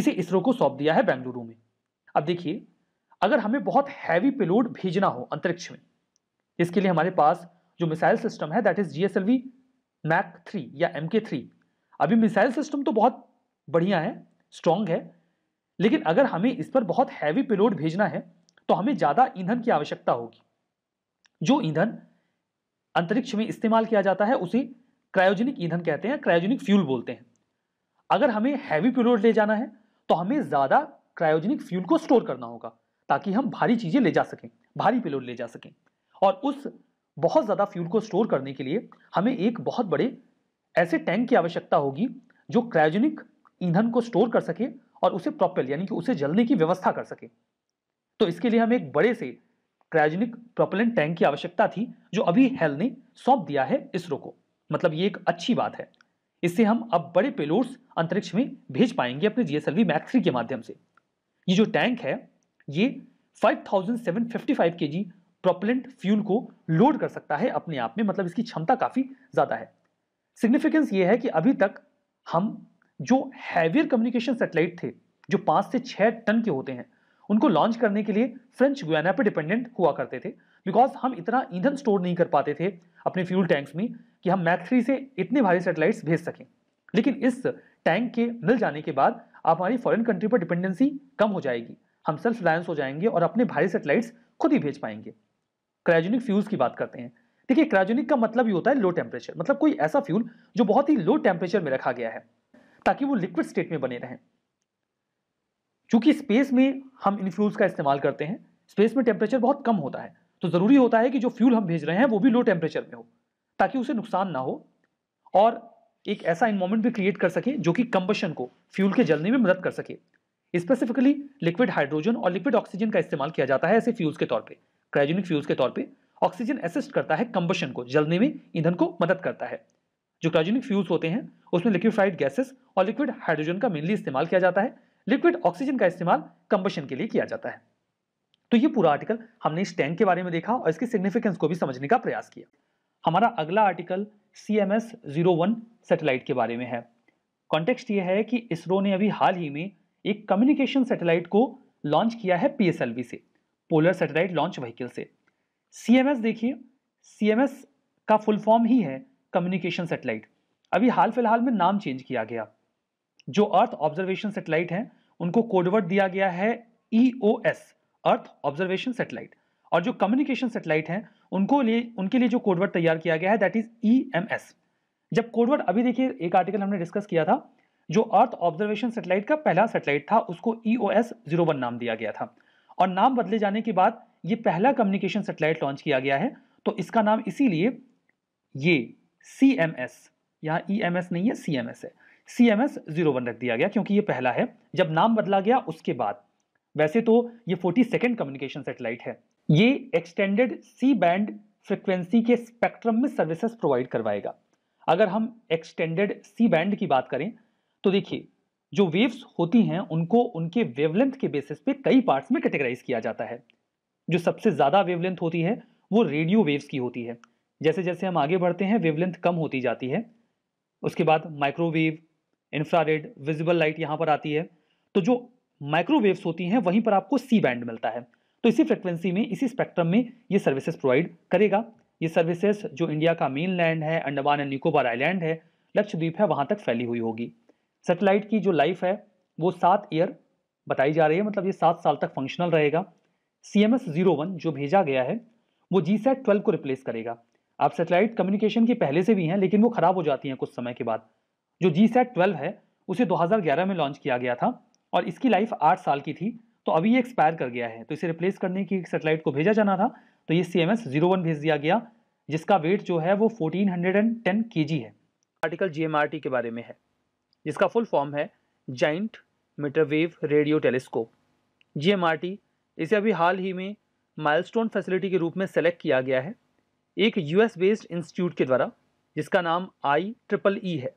इसे इसरो को सौंप दिया है बेंगलुरु में अब देखिए अगर हमें बहुत हैवी पेलोड भेजना हो अंतरिक्ष में इसके लिए हमारे पास जो मिसाइल सिस्टम है that is G S L V mark three या एम के थ्री अभी मिसाइल सिस्टम तो बहुत बढ़िया है स्ट्रांग है लेकिन अगर हमें इस पर बहुत हैवी पेलोड भेजना है तो हमें ज़्यादा ईंधन की आवश्यकता होगी जो ईंधन अंतरिक्ष में इस्तेमाल किया जाता है उसे क्रायोजेनिक ईंधन कहते हैं क्रायोजेनिक फ्यूल बोलते हैं अगर हमें हैवी पेलोड ले जाना है तो हमें ज़्यादा क्रायोजेनिक फ्यूल को स्टोर करना होगा ताकि हम भारी चीज़ें ले जा सकें भारी पेलोड ले जा सकें और उस बहुत ज़्यादा फ्यूल को स्टोर करने के लिए हमें एक बहुत बड़े ऐसे टैंक की आवश्यकता होगी जो क्रायोजेनिक ईंधन को स्टोर कर सके और उसे प्रॉपर यानी कि उसे जलने की व्यवस्था कर सके तो इसके लिए हम एक बड़े से क्रायोजेनिक प्रोपेलेंट टैंक की आवश्यकता थी जो अभी हेल ने सौंप दिया है इसरो को मतलब ये एक अच्छी बात है इससे हम अब बड़े पेलोड्स अंतरिक्ष में भेज पाएंगे अपने जीएसएलवी मैक्स थ्री के माध्यम से ये जो टैंक है ये 5755 केजी प्रोपेलेंट फ्यूल को लोड कर सकता है अपने आप में मतलब इसकी क्षमता काफ़ी ज़्यादा है सिग्निफिकेंस ये है कि अभी तक हम जो हैवियर कम्युनिकेशन सेटेलाइट थे जो पाँच से छः टन के होते हैं उनको लॉन्च करने के लिए फ्रेंच गुयाना पर डिपेंडेंट हुआ करते थे बिकॉज हम इतना ईंधन स्टोर नहीं कर पाते थे अपने फ्यूल टैंक्स में कि हम मैथ थ्री से इतने भारी सेटेलाइट्स भेज सकें लेकिन इस टैंक के मिल जाने के बाद आप हमारी फॉरेन कंट्री पर डिपेंडेंसी कम हो जाएगी हम सेल्फ रिलायंस हो जाएंगे और अपने भारी सेटेलाइट्स खुद ही भेज पाएंगे क्रायोजेनिक फ्यूज़ की बात करते हैं देखिए क्रायोजेनिक का मतलब ये होता है लो टेम्परेचर मतलब कोई ऐसा फ्यूल जो बहुत ही लो टेम्परेचर में रखा गया है ताकि वो लिक्विड स्टेट में बने रहें चूंकि स्पेस में हम इन फ्यूल्स का इस्तेमाल करते हैं स्पेस में टेम्परेचर बहुत कम होता है तो ज़रूरी होता है कि जो फ्यूल हम भेज रहे हैं वो भी लो टेम्परेचर में हो ताकि उसे नुकसान ना हो और एक ऐसा इन्वॉर्मेंट भी क्रिएट कर सके जो कि कंबशन को फ्यूल के जलने में मदद कर सके स्पेसिफिकली लिक्विड हाइड्रोजन और लिक्विड ऑक्सीजन का इस्तेमाल किया जाता है ऐसे फ्यूल्स के तौर पर क्रायोजेनिक फ्यूल्स के तौर पर ऑक्सीजन असिस्ट करता है कंबशन को जलने में ईंधन को मदद करता है जो क्रायोजेनिक फ्यूल्स होते हैं उसमें लिक्विफाइड गैसेस और लिक्विड हाइड्रोजन का मेनली इस्तेमाल किया जाता है लिक्विड ऑक्सीजन का इस्तेमाल कंबशन के लिए किया जाता है तो ये पूरा आर्टिकल हमने इस टैंक के बारे में देखा और इसके सिग्निफिकेंस को भी समझने का प्रयास किया हमारा अगला article C M S zero one satellite के बारे में है कॉन्टेक्स्ट ये है कि इसरो ने अभी हाल ही में एक कम्युनिकेशन सैटेलाइट को लॉन्च किया है पी एस एल वी से पोलर सेटेलाइट लॉन्च व्हीकल से सी एम एस देखिए सी एम एस का फुल फॉर्म ही है कम्युनिकेशन सेटेलाइट अभी हाल फिलहाल में नाम चेंज किया गया जो अर्थ ऑब्जर्वेशन सेटेलाइट है उनको कोडवर्ड दिया गया है E O S earth observation satellite और जो कम्युनिकेशन सेटेलाइट है उनको लिए उनके लिए जो कोडवर्ड तैयार किया गया है that is E M S जब कोडवर्ड अभी देखिए एक आर्टिकल हमने डिस्कस किया था जो अर्थ ऑब्जर्वेशन सेटेलाइट का पहला सेटेलाइट था उसको E O S zero one नाम दिया गया था और नाम बदले जाने के बाद ये पहला कम्युनिकेशन सेटेलाइट लॉन्च किया गया है तो इसका नाम इसीलिए ये सी एम एस यहाँ ई एम एस नहीं है सी एम एस है C M S zero one रख दिया गया क्योंकि ये पहला है जब नाम बदला गया उसके बाद वैसे तो ये फोर्टी सेकेंड कम्युनिकेशन सेटेलाइट है ये एक्सटेंडेड सी बैंड फ्रिक्वेंसी के स्पेक्ट्रम में सर्विसेज प्रोवाइड करवाएगा अगर हम एक्सटेंडेड सी बैंड की बात करें तो देखिए जो वेव्स होती हैं उनको उनके वेवलेंथ के बेसिस पे कई पार्ट्स में कैटेगराइज किया जाता है जो सबसे ज़्यादा वेवलेंथ होती है वो रेडियो वेव्स की होती है जैसे जैसे हम आगे बढ़ते हैं वेवलेंथ कम होती जाती है उसके बाद माइक्रोवेव इंफ्रारेड विजिबल लाइट यहाँ पर आती है तो जो माइक्रोवेव्स होती हैं वहीं पर आपको सी बैंड मिलता है तो इसी फ्रिक्वेंसी में इसी स्पेक्ट्रम में ये सर्विसेज प्रोवाइड करेगा ये सर्विसेज जो इंडिया का मेन लैंड है अंडमान एंड निकोबार आइलैंड है लक्षद्वीप है वहाँ तक फैली हुई होगी सेटेलाइट की जो लाइफ है वो सात ईयर बताई जा रही है मतलब ये सात साल तक फंक्शनल रहेगा C M S zero one जो भेजा गया है वो जी सेट ट्वेल्व को रिप्लेस करेगा आप सेटेलाइट कम्युनिकेशन की पहले से भी हैं लेकिन वो ख़राब हो जाती हैं कुछ समय के बाद जो जी सेट ट्वेल्व है उसे 2011 में लॉन्च किया गया था और इसकी लाइफ आठ साल की थी तो अभी ये एक्सपायर कर गया है तो इसे रिप्लेस करने की सेटेलाइट को भेजा जाना था तो ये सी एम भेज दिया गया जिसका वेट जो है वो 1410 हंड्रेड है आर्टिकल जी के बारे में है जिसका फुल फॉर्म है जाइंट मीटरवेव रेडियो टेलीस्कोप जी इसे अभी हाल ही में माइलस्टोन फैसिलिटी के रूप में सेलेक्ट किया गया है एक यूएस बेस्ड इंस्टीट्यूट के द्वारा जिसका नाम आई ट्रिपल ई है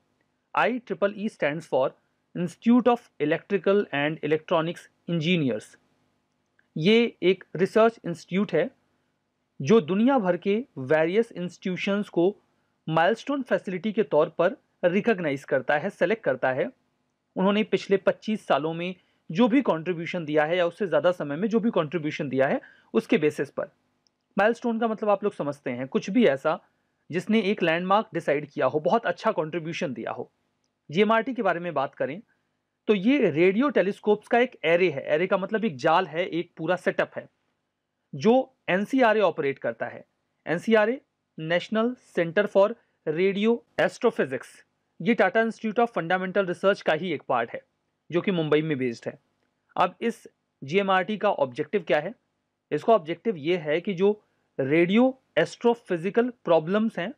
IEEE e e stands for institute of electrical and electronics engineers ये एक रिसर्च इंस्टीट्यूट है जो दुनिया भर के वेरियस इंस्टीट्यूशंस को माइलस्टोन फैसिलिटी के तौर पर रिकग्नाइज करता है सेलेक्ट करता है उन्होंने पिछले 25 सालों में जो भी कंट्रीब्यूशन दिया है या उससे ज़्यादा समय में जो भी कंट्रीब्यूशन दिया है उसके बेसिस पर माइलस्टोन का मतलब आप लोग समझते हैं कुछ भी ऐसा जिसने एक लैंडमार्क डिसाइड किया हो बहुत अच्छा कंट्रीब्यूशन दिया हो जीएमआरटी के बारे में बात करें तो ये रेडियो टेलीस्कोप्स का एक एरे है एरे का मतलब एक जाल है एक पूरा सेटअप है जो एनसीआरए ऑपरेट करता है NCRA national centre for radio astrophysics ये Tata institute of fundamental research का ही एक पार्ट है जो कि मुंबई में बेस्ड है अब इस जीएमआरटी का ऑब्जेक्टिव क्या है इसका ऑब्जेक्टिव ये है कि जो रेडियो एस्ट्रोफिजिकल प्रॉब्लम्स हैं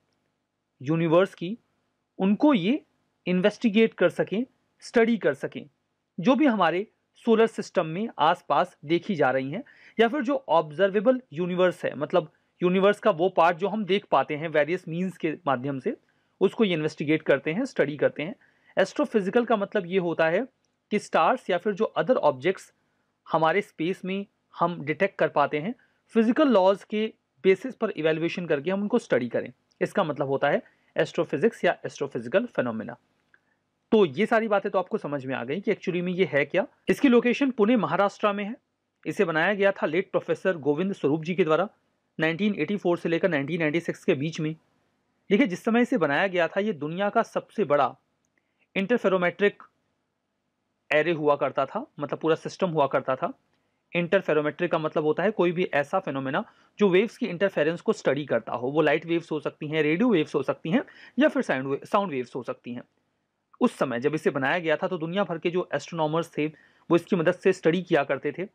यूनिवर्स की उनको ये इन्वेस्टिगेट कर सकें स्टडी कर सकें जो भी हमारे सोलर सिस्टम में आसपास देखी जा रही हैं या फिर जो ऑब्जर्वेबल यूनिवर्स है मतलब यूनिवर्स का वो पार्ट जो हम देख पाते हैं वेरियस मीन्स के माध्यम से उसको ये इन्वेस्टिगेट करते हैं स्टडी करते हैं एस्ट्रोफिजिकल का मतलब ये होता है कि स्टार्स या फिर जो अदर ऑब्जेक्ट्स हमारे स्पेस में हम डिटेक्ट कर पाते हैं फिजिकल लॉज के बेसिस पर इवेल्युएशन करके हम उनको स्टडी करें इसका मतलब होता है एस्ट्रोफिजिक्स या एस्ट्रोफिजिकल फेनोमिना तो ये सारी बातें तो आपको समझ में आ गई कि एक्चुअली में ये है क्या इसकी लोकेशन पुणे महाराष्ट्र में है इसे बनाया गया था लेट प्रोफेसर गोविंद स्वरूप जी के द्वारा 1984 से लेकर 1996 के बीच में देखिए जिस समय इसे बनाया गया था ये दुनिया का सबसे बड़ा इंटरफेरोमेट्रिक एरे हुआ करता था मतलब पूरा सिस्टम हुआ करता था इंटरफेरोमेट्रिक का मतलब होता है कोई भी ऐसा फेनोमेना जो वेव्स की इंटरफेरेंस को स्टडी करता हो वो लाइट वेव्स हो सकती हैं रेडियो वेव्स हो सकती हैं या फिर साउंड साउंड वेव्स हो सकती हैं उस समय जब इसे बनाया गया था तो दुनिया भर के जो एस्ट्रोनॉमर्स थे वो इसकी मदद से स्टडी किया करते थे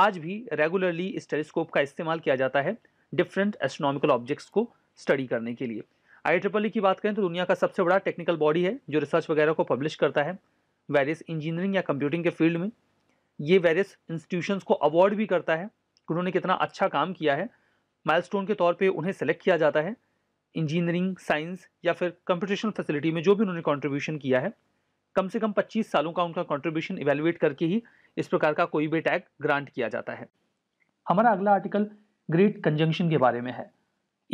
आज भी रेगुलरली इस टेलीस्कोप का इस्तेमाल किया जाता है डिफरेंट एस्ट्रोनॉमिकल ऑब्जेक्ट्स को स्टडी करने के लिए आई ट्रिपल e की बात करें तो दुनिया का सबसे बड़ा टेक्निकल बॉडी है जो रिसर्च वगैरह को पब्लिश करता है वेरियस इंजीनियरिंग या कंप्यूटिंग के फील्ड में ये वेरियस इंस्टीट्यूशंस को अवार्ड भी करता है उन्होंने कितना अच्छा काम किया है माइलस्टोन के तौर पे उन्हें सेलेक्ट किया जाता है इंजीनियरिंग साइंस या फिर कंप्यूटेशनल फैसिलिटी में जो भी उन्होंने कॉन्ट्रीब्यूशन किया है कम से कम 25 सालों का उनका कॉन्ट्रीब्यूशन इवेलुएट करके ही इस प्रकार का कोई भी टैग ग्रांट किया जाता है हमारा अगला आर्टिकल ग्रेट कंजंक्शन के बारे में है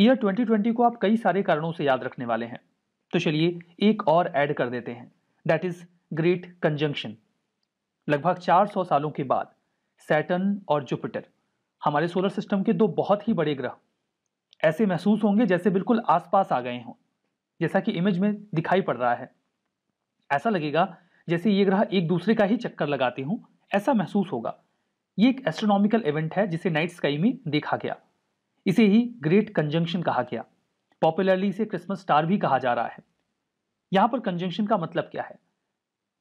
ईयर 2020 को आप कई सारे कारणों से याद रखने वाले हैं तो चलिए एक और ऐड कर देते हैं दैट इज ग्रेट कंजंक्शन लगभग 400 सालों के बाद सैटन और जुपिटर हमारे सोलर सिस्टम के दो बहुत ही बड़े ग्रह ऐसे महसूस होंगे जैसे बिल्कुल आसपास आ गए हों जैसा कि इमेज में दिखाई पड़ रहा है ऐसा लगेगा जैसे ये ग्रह एक दूसरे का ही चक्कर लगाते हों ऐसा महसूस होगा ये एक एस्ट्रोनॉमिकल इवेंट है जिसे नाइट स्काई में देखा गया इसे ही ग्रेट कंजंक्शन कहा गया पॉपुलरली इसे क्रिसमस स्टार भी कहा जा रहा है यहाँ पर कंजंक्शन का मतलब क्या है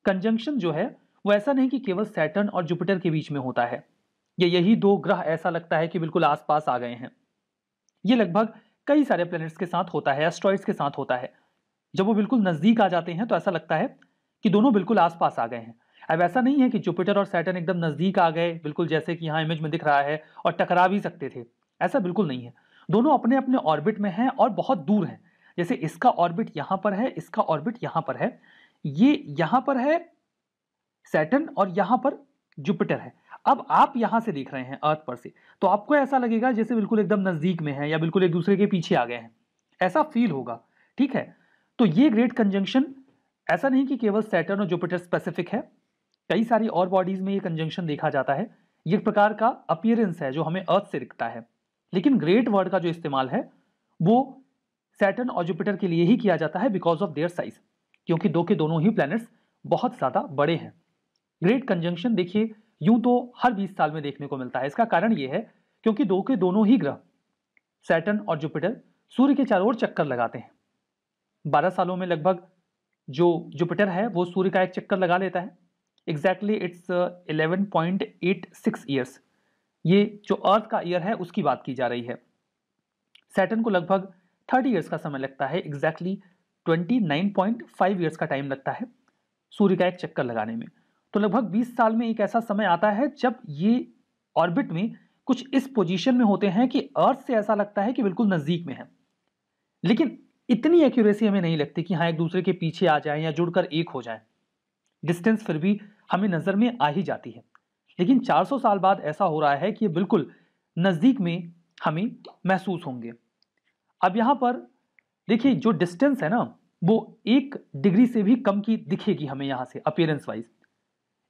कंजंक्शन जो है वो ऐसा नहीं कि केवल सैटर्न और जुपिटर के बीच में होता है या यही दो ग्रह ऐसा लगता है कि बिल्कुल आसपास आ गए हैं ये लगभग कई सारे प्लैनेट्स के साथ होता है एस्ट्रॉइड्स के साथ होता है जब वो बिल्कुल नज़दीक आ जाते हैं तो ऐसा लगता है कि दोनों बिल्कुल आसपास आ गए हैं अब ऐसा नहीं है कि जुपिटर और सैटर्न एकदम नज़दीक आ गए बिल्कुल जैसे कि यहाँ इमेज में दिख रहा है और टकरा भी सकते थे ऐसा बिल्कुल नहीं है दोनों अपने अपने ऑर्बिट में हैं और बहुत दूर हैं जैसे इसका ऑर्बिट यहाँ पर है इसका ऑर्बिट यहाँ पर है ये यहाँ पर है सैटन और यहाँ पर जुपिटर है अब आप यहां से देख रहे हैं अर्थ पर से तो आपको ऐसा लगेगा जैसे बिल्कुल एकदम नज़दीक में है या बिल्कुल एक दूसरे के पीछे आ गए हैं ऐसा फील होगा ठीक है तो ये ग्रेट कंजंक्शन ऐसा नहीं कि केवल सैटर्न और जुपिटर स्पेसिफिक है कई सारी और बॉडीज में ये कंजंक्शन देखा जाता है ये प्रकार का अपियरेंस है जो हमें अर्थ से दिखता है लेकिन ग्रेट वर्ड का जो इस्तेमाल है वो सैटर्न और जुपिटर के लिए ही किया जाता है बिकॉज ऑफ देयर साइज क्योंकि दो के दोनों ही प्लैनेट्स बहुत ज़्यादा बड़े हैं ग्रेट कंजंक्शन देखिए यूं तो हर 20 साल में देखने को मिलता है इसका कारण यह है क्योंकि दो के दोनों ही ग्रह सैटन और जुपिटर सूर्य के चारों ओर चक्कर लगाते हैं 12 सालों में लगभग जो जुपिटर है वो सूर्य का एक चक्कर लगा लेता है exactly it's eleven point eight six years ये जो अर्थ का ईयर है उसकी बात की जा रही है सैटन को लगभग थर्टी ईयर्स का समय लगता है exactly twenty nine point five years का टाइम लगता है सूर्य का एक चक्कर लगाने में तो लगभग 20 साल में एक ऐसा समय आता है जब ये ऑर्बिट में कुछ इस पोजीशन में होते हैं कि अर्थ से ऐसा लगता है कि बिल्कुल नज़दीक में है लेकिन इतनी एक्यूरेसी हमें नहीं लगती कि हाँ एक दूसरे के पीछे आ जाए या जुड़कर एक हो जाए डिस्टेंस फिर भी हमें नज़र में आ ही जाती है लेकिन 400 साल बाद ऐसा हो रहा है कि ये बिल्कुल नज़दीक में हमें महसूस होंगे अब यहाँ पर देखिए जो डिस्टेंस है ना वो एक डिग्री से भी कम की दिखेगी हमें यहाँ से अपियरेंस वाइज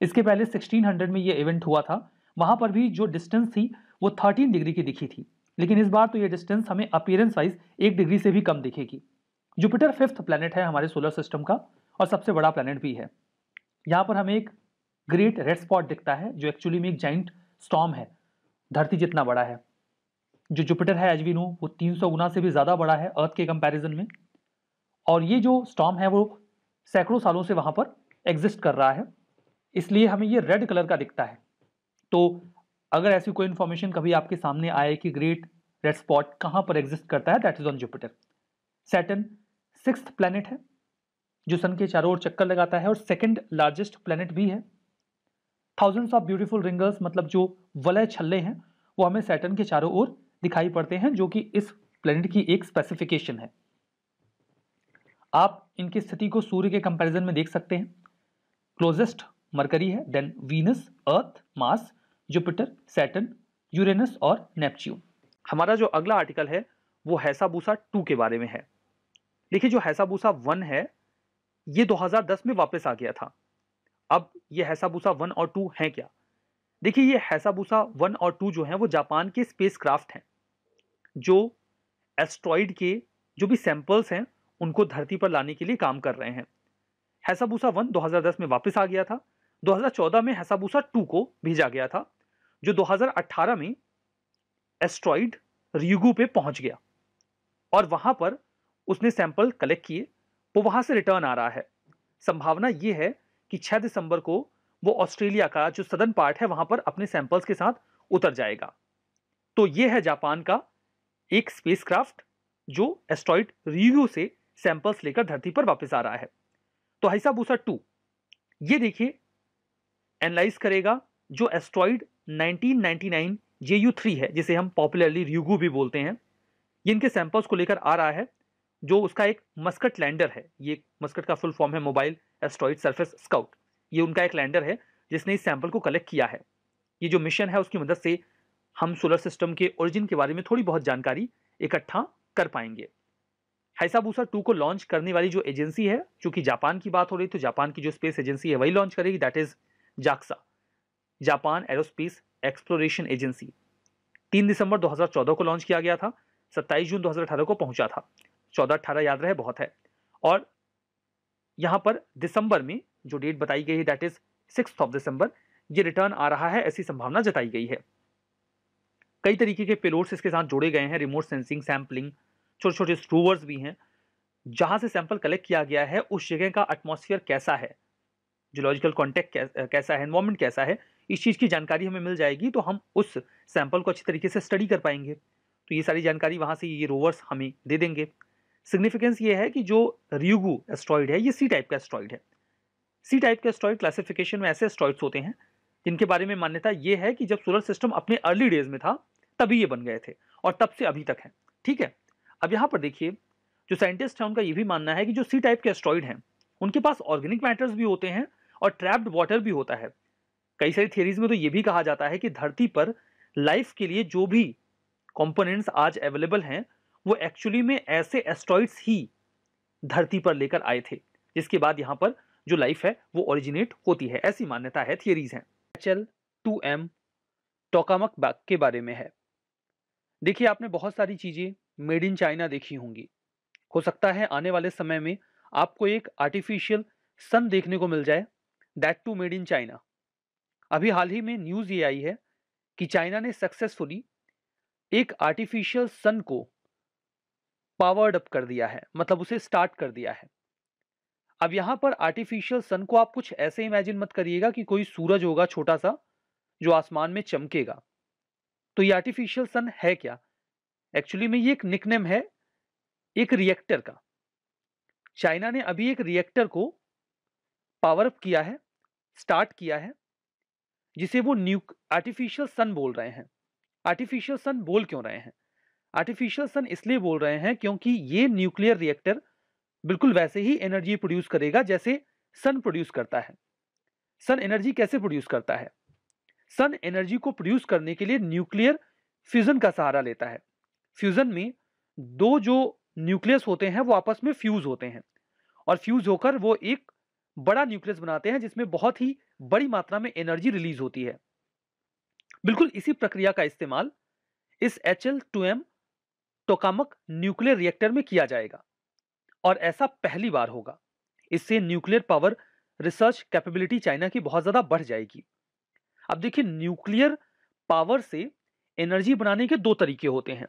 इसके पहले 1600 में ये इवेंट हुआ था वहाँ पर भी जो डिस्टेंस थी वो 13 डिग्री की दिखी थी लेकिन इस बार तो ये डिस्टेंस हमें अपियरेंस वाइज एक डिग्री से भी कम दिखेगी जुपिटर फिफ्थ प्लानट है हमारे सोलर सिस्टम का और सबसे बड़ा प्लानट भी है यहाँ पर हमें एक ग्रेट रेड स्पॉट दिखता है जो एक्चुअली में एक जाइंट स्टॉम है धरती जितना बड़ा है जो जुपिटर है एज वी नो वो 300 गुना से भी ज़्यादा बड़ा है अर्थ के कंपैरिजन में और ये जो स्टॉम है वो सैकड़ों सालों से वहाँ पर एग्जिस्ट कर रहा है इसलिए हमें ये रेड कलर का दिखता है तो अगर ऐसी कोई इन्फॉर्मेशन कभी आपके सामने आए कि ग्रेट रेड स्पॉट कहाँ पर एग्जिस्ट करता है that is on Jupiter Saturn six planet है जो सन के चारों ओर चक्कर लगाता है और सेकेंड लार्जेस्ट प्लानट भी है थाउजेंड्स ऑफ ब्यूटीफुल रिंगल्स मतलब जो वलय छल्ले हैं वो हमें सैटन के चारों ओर दिखाई पड़ते हैं जो कि इस प्लेनेट की एक स्पेसिफिकेशन है आप इनकी स्थिति को सूर्य के कंपैरिजन में देख सकते हैं क्लोजेस्ट मरकरी है then Venus Earth Mars Jupiter Saturn Uranus और नेपच्यून हमारा जो अगला आर्टिकल है वो हैसाबूसा टू के बारे में है देखिए जो हैसाबूसा वन है ये 2010 में वापस आ गया था अब ये हैसाबूसा वन और टू हैं क्या देखिए ये हैसाबूसा वन और टू जो हैं वो जापान के स्पेस क्राफ्ट हैं जो एस्ट्रॉइड के जो भी सैंपल्स हैं उनको धरती पर लाने के लिए काम कर रहे हैं हैसाबूसा वन 2010 में वापस आ गया था 2014 में हसाबूसा टू को भेजा गया था जो 2018 में एस्ट्रॉइड रियुगू पे पहुंच गया और वहां पर उसने सैंपल कलेक्ट किए वो वहां से रिटर्न आ रहा है संभावना ये है कि 6 दिसंबर को वो ऑस्ट्रेलिया का जो सदन पार्ट है वहां पर अपने सैंपल्स के साथ उतर जाएगा तो ये है जापान का एक स्पेसक्राफ्ट जो एस्ट्रॉइड रियू से सैंपल्स लेकर धरती पर वापस आ रहा है तो हईसाबूसा टू ये देखिए एनालाइज करेगा जो एस्ट्रॉइड 1999 JU3 है जिसे हम पॉपुलरली र्यूगू भी बोलते हैं ये इनके सैंपल्स को लेकर आ रहा है जो उसका एक मस्कट लैंडर है ये मस्कट का फुल फॉर्म है मोबाइल एस्ट्रॉइड सर्फेस स्काउट ये उनका एक लैंडर है जिसने इस सैंपल को कलेक्ट किया है ये जो मिशन है उसकी मदद से हम सोलर सिस्टम के ओरिजिन के बारे में थोड़ी बहुत जानकारी इकट्ठा कर पाएंगे हैसाबूसा टू को लॉन्च करने वाली जो एजेंसी है चूंकि जापान की बात हो रही तो जापान की जो स्पेस एजेंसी है वही लॉन्च करेगी that is JAXA Japan Aerospace Exploration Agency तीन दिसंबर 2014 को लॉन्च किया गया था 27 जून 2018 को पहुंचा था 14-18 याद रहे बहुत है और यहां पर दिसंबर में जो डेट बताई गई है that is six of December ये रिटर्न आ रहा है ऐसी संभावना जताई गई है कई तरीके के पेलोर्स इसके साथ जोड़े गए हैं रिमोट सेंसिंग सैम्पलिंग छोटे छोटे स्ट्रूवर्स भी हैं जहां से सैंपल कलेक्ट किया गया है उस जगह का एटमोसफियर कैसा है जोलॉजिकल कॉन्टेक्ट कैसा है इन्वॉर्मेंट कैसा है इस चीज़ की जानकारी हमें मिल जाएगी तो हम उस सैंपल को अच्छी तरीके से स्टडी कर पाएंगे तो ये सारी जानकारी वहाँ से ये रोवर्स हमें दे देंगे सिग्निफिकेंस ये है कि जो रियुगु एस्ट्रॉइड है ये सी टाइप का एस्ट्रॉइड है सी टाइप के एस्ट्रॉइड क्लासिफिकेशन में ऐसे एस्ट्रॉइड्स होते हैं जिनके बारे में मान्यता ये है कि जब सोलर सिस्टम अपने अर्ली डेज में था तभी ये बन गए थे और तब से अभी तक है ठीक है अब यहाँ पर देखिए जो साइंटिस्ट हैं उनका ये भी मानना है कि जो सी टाइप के एस्ट्रॉइड हैं उनके पास ऑर्गेनिक मैटर्स भी होते हैं और ट्रैप्ड वाटर भी होता है कई सारी थियरीज में तो ये भी कहा जाता है कि धरती पर लाइफ के लिए जो भी कंपोनेंट्स आज अवेलेबल हैं वो एक्चुअली में ऐसे एस्ट्रॉइड्स ही धरती पर लेकर आए थे जिसके बाद यहाँ पर जो लाइफ है वो ओरिजिनेट होती है ऐसी मान्यता है थियरीज हैं एचएल टू एम टोकामक बाग के बारे में है देखिए आपने बहुत सारी चीज़ें मेड इन चाइना देखी होंगी हो सकता है आने वाले समय में आपको एक आर्टिफिशियल सन देखने को मिल जाए that too made in China अभी हाल ही में न्यूज़ ये आई है कि चाइना ने सक्सेसफुली एक आर्टिफिशियल सन को पावर्ड अप कर दिया है मतलब उसे स्टार्ट कर दिया है अब यहां पर आर्टिफिशियल सन को आप कुछ ऐसे इमेजिन मत करिएगा कि कोई सूरज होगा छोटा सा जो आसमान में चमकेगा तो ये आर्टिफिशियल सन है क्या एक्चुअली में ये एक निकनेम है एक रिएक्टर का चाइना ने अभी एक रिएक्टर को पावर अप किया है स्टार्ट किया है जिसे वो न्यू आर्टिफिशियल सन बोल रहे हैं आर्टिफिशियल सन बोल क्यों रहे हैं आर्टिफिशियल सन इसलिए बोल रहे हैं क्योंकि ये न्यूक्लियर रिएक्टर बिल्कुल वैसे ही एनर्जी प्रोड्यूस करेगा जैसे सन प्रोड्यूस करता है सन एनर्जी कैसे प्रोड्यूस करता है सन एनर्जी को प्रोड्यूस करने के लिए न्यूक्लियर फ्यूजन का सहारा लेता है फ्यूजन में दो जो न्यूक्लियस होते हैं वो आपस में फ्यूज होते हैं और फ्यूज होकर वो एक बड़ा न्यूक्लियस बनाते हैं जिसमें बहुत ही बड़ी मात्रा में एनर्जी रिलीज होती है बिल्कुल इसी प्रक्रिया का इस्तेमाल इस H L two M tokamak nuclear reactor में किया जाएगा और ऐसा पहली बार होगा इससे nuclear power research capability China की बहुत ज़्यादा बढ़ जाएगी अब देखिए न्यूक्लियर पावर से एनर्जी बनाने के दो तरीके होते हैं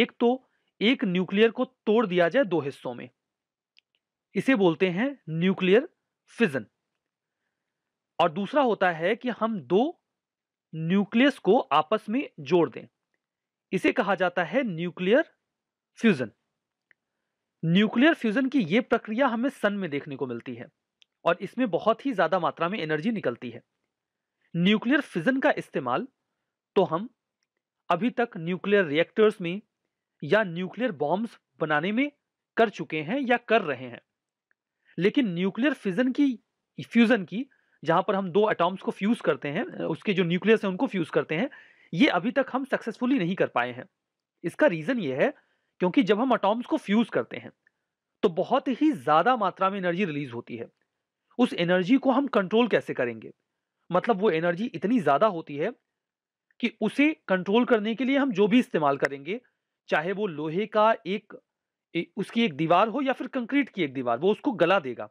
एक तो एक न्यूक्लियर को तोड़ दिया जाए दो हिस्सों में इसे बोलते हैं न्यूक्लियर फिजन और दूसरा होता है कि हम दो न्यूक्लियस को आपस में जोड़ दें इसे कहा जाता है न्यूक्लियर फ्यूजन न्यूक्लियर फ्यूजन की यह प्रक्रिया हमें सन में देखने को मिलती है और इसमें बहुत ही ज्यादा मात्रा में एनर्जी निकलती है न्यूक्लियर फिजन का इस्तेमाल तो हम अभी तक न्यूक्लियर रिएक्टर्स में या न्यूक्लियर बॉम्ब्स बनाने में कर चुके हैं या कर रहे हैं लेकिन न्यूक्लियर फिजन की फ्यूजन की जहां पर हम दो एटॉम्स को फ्यूज करते हैं उसके जो न्यूक्लियस है उनको फ्यूज करते हैं ये अभी तक हम सक्सेसफुली नहीं कर पाए हैं इसका रीजन ये है क्योंकि जब हम अटॉम्स को फ्यूज करते हैं तो बहुत ही ज्यादा मात्रा में एनर्जी रिलीज होती है उस एनर्जी को हम कंट्रोल कैसे करेंगे मतलब वो एनर्जी इतनी ज्यादा होती है कि उसे कंट्रोल करने के लिए हम जो भी इस्तेमाल करेंगे चाहे वो लोहे का एक उसकी एक दीवार हो या फिर कंक्रीट की एक दीवार वो उसको गला देगा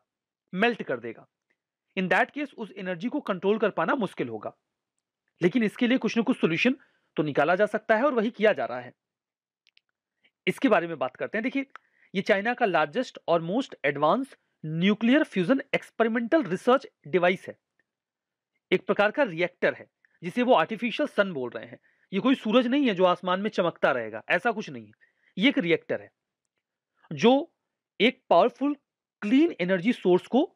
मेल्ट कर देगा इन दैट केस उस एनर्जी को कंट्रोल कर पाना मुश्किल होगा लेकिन इसके लिए कुछ ना कुछ सोल्यूशन तो निकाला जा सकता है और वही किया जा रहा है इसके बारे में बात करते हैं देखिए ये चाइना का लार्जेस्ट और most advance nuclear fusion experimental research device है एक प्रकार का रिएक्टर है जिसे वो आर्टिफिशियल सन बोल रहे हैं ये कोई सूरज नहीं है जो आसमान में चमकता रहेगा ऐसा कुछ नहीं है ये एक रिएक्टर है जो एक पावरफुल क्लीन एनर्जी सोर्स को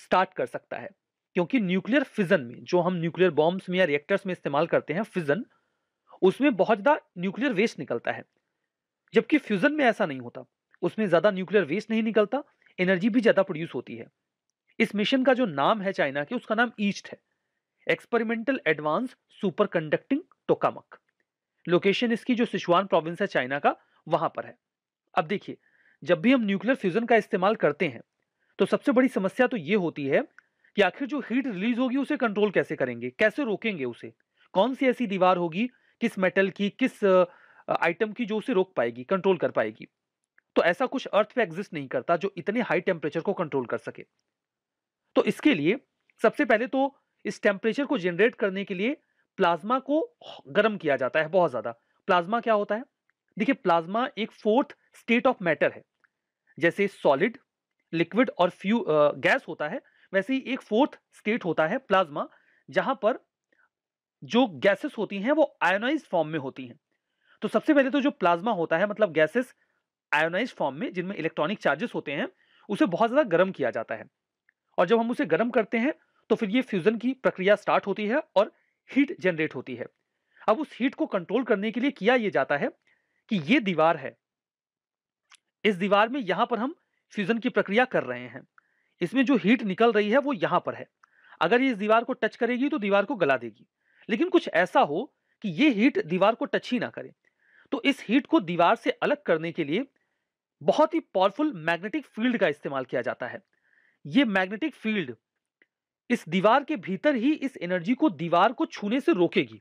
स्टार्ट कर सकता है क्योंकि न्यूक्लियर फिजन में जो हम न्यूक्लियर बॉम्ब्स में या रिएक्टर्स में इस्तेमाल करते हैं फिजन उसमें बहुत ज़्यादा न्यूक्लियर वेस्ट निकलता है जबकि फ्यूजन में ऐसा नहीं होता उसमें ज़्यादा न्यूक्लियर वेस्ट नहीं निकलता एनर्जी भी ज़्यादा प्रोड्यूस होती है इस मिशन का जो नाम है चाइना के उसका नाम ईस्ट है experimental advance super conducting tokamak location इसकी जो सिचुआन प्रोविंस है चाइना का वहां पर है अब देखिए जब भी हम न्यूक्लियर फ्यूजन का इस्तेमाल करते हैं तो सबसे बड़ी समस्या तो ये होती है कि आखिर जो हीट रिलीज होगी उसे कंट्रोल कैसे करेंगे कैसे रोकेंगे उसे कौन सी ऐसी दीवार होगी किस मेटल की किस आइटम की जो उसे रोक पाएगी कंट्रोल कर पाएगी तो ऐसा कुछ अर्थ पे एग्जिस्ट नहीं करता जो इतने हाई टेम्परेचर को कंट्रोल कर सके तो इसके लिए सबसे पहले तो इस टेम्परेचर को जनरेट करने के लिए प्लाज्मा को गर्म किया जाता है बहुत ज़्यादा प्लाज्मा क्या होता है देखिए प्लाज्मा एक फोर्थ स्टेट ऑफ मैटर है जैसे सॉलिड लिक्विड और फ्यू गैस होता है वैसे ही एक फोर्थ स्टेट होता है प्लाज्मा जहां पर जो गैसेस होती हैं वो आयोनाइज फॉर्म में होती हैं तो सबसे पहले तो जो प्लाज्मा होता है मतलब गैसेस आयोनाइज फॉर्म में जिनमें इलेक्ट्रॉनिक चार्जेस होते हैं उसे बहुत ज़्यादा गर्म किया जाता है और जब हम उसे गर्म करते हैं तो फिर ये फ्यूज़न की प्रक्रिया स्टार्ट होती है और हीट जनरेट होती है अब उस हीट को कंट्रोल करने के लिए किया ये जाता है कि ये दीवार है इस दीवार में यहाँ पर हम फ्यूजन की प्रक्रिया कर रहे हैं इसमें जो हीट निकल रही है वो यहाँ पर है अगर ये इस दीवार को टच करेगी तो दीवार को गला देगी लेकिन कुछ ऐसा हो कि ये हीट दीवार को टच ही ना करे तो इस हीट को दीवार से अलग करने के लिए बहुत ही पावरफुल मैग्नेटिक फील्ड का इस्तेमाल किया जाता है ये मैग्नेटिक फील्ड इस दीवार के भीतर ही इस एनर्जी को दीवार को छूने से रोकेगी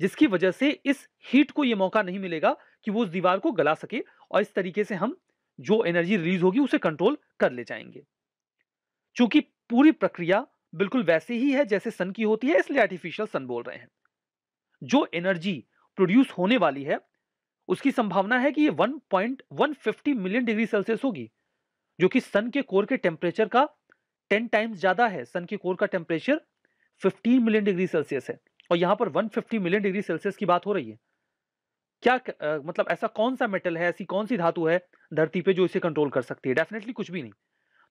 जिसकी वजह से इस हीट को यह मौका नहीं मिलेगा कि वो उस दीवार को गला सके और इस तरीके से हम जो एनर्जी रिलीज होगी उसे कंट्रोल कर ले जाएंगे चूंकि पूरी प्रक्रिया बिल्कुल वैसे ही है जैसे सन की होती है इसलिए आर्टिफिशियल सन बोल रहे हैं जो एनर्जी प्रोड्यूस होने वाली है उसकी संभावना है कि ये 1.150 मिलियन डिग्री सेल्सियस होगी जो कि सन के कोर के टेम्परेचर का 10 टाइम्स ज़्यादा है सन के कोर का टेम्परेचर 15 मिलियन डिग्री सेल्सियस है और यहाँ पर 150 मिलियन डिग्री सेल्सियस की बात हो रही है क्या आ, मतलब ऐसा कौन सा मेटल है ऐसी कौन सी धातु है धरती पे जो इसे कंट्रोल कर सकती है डेफिनेटली कुछ भी नहीं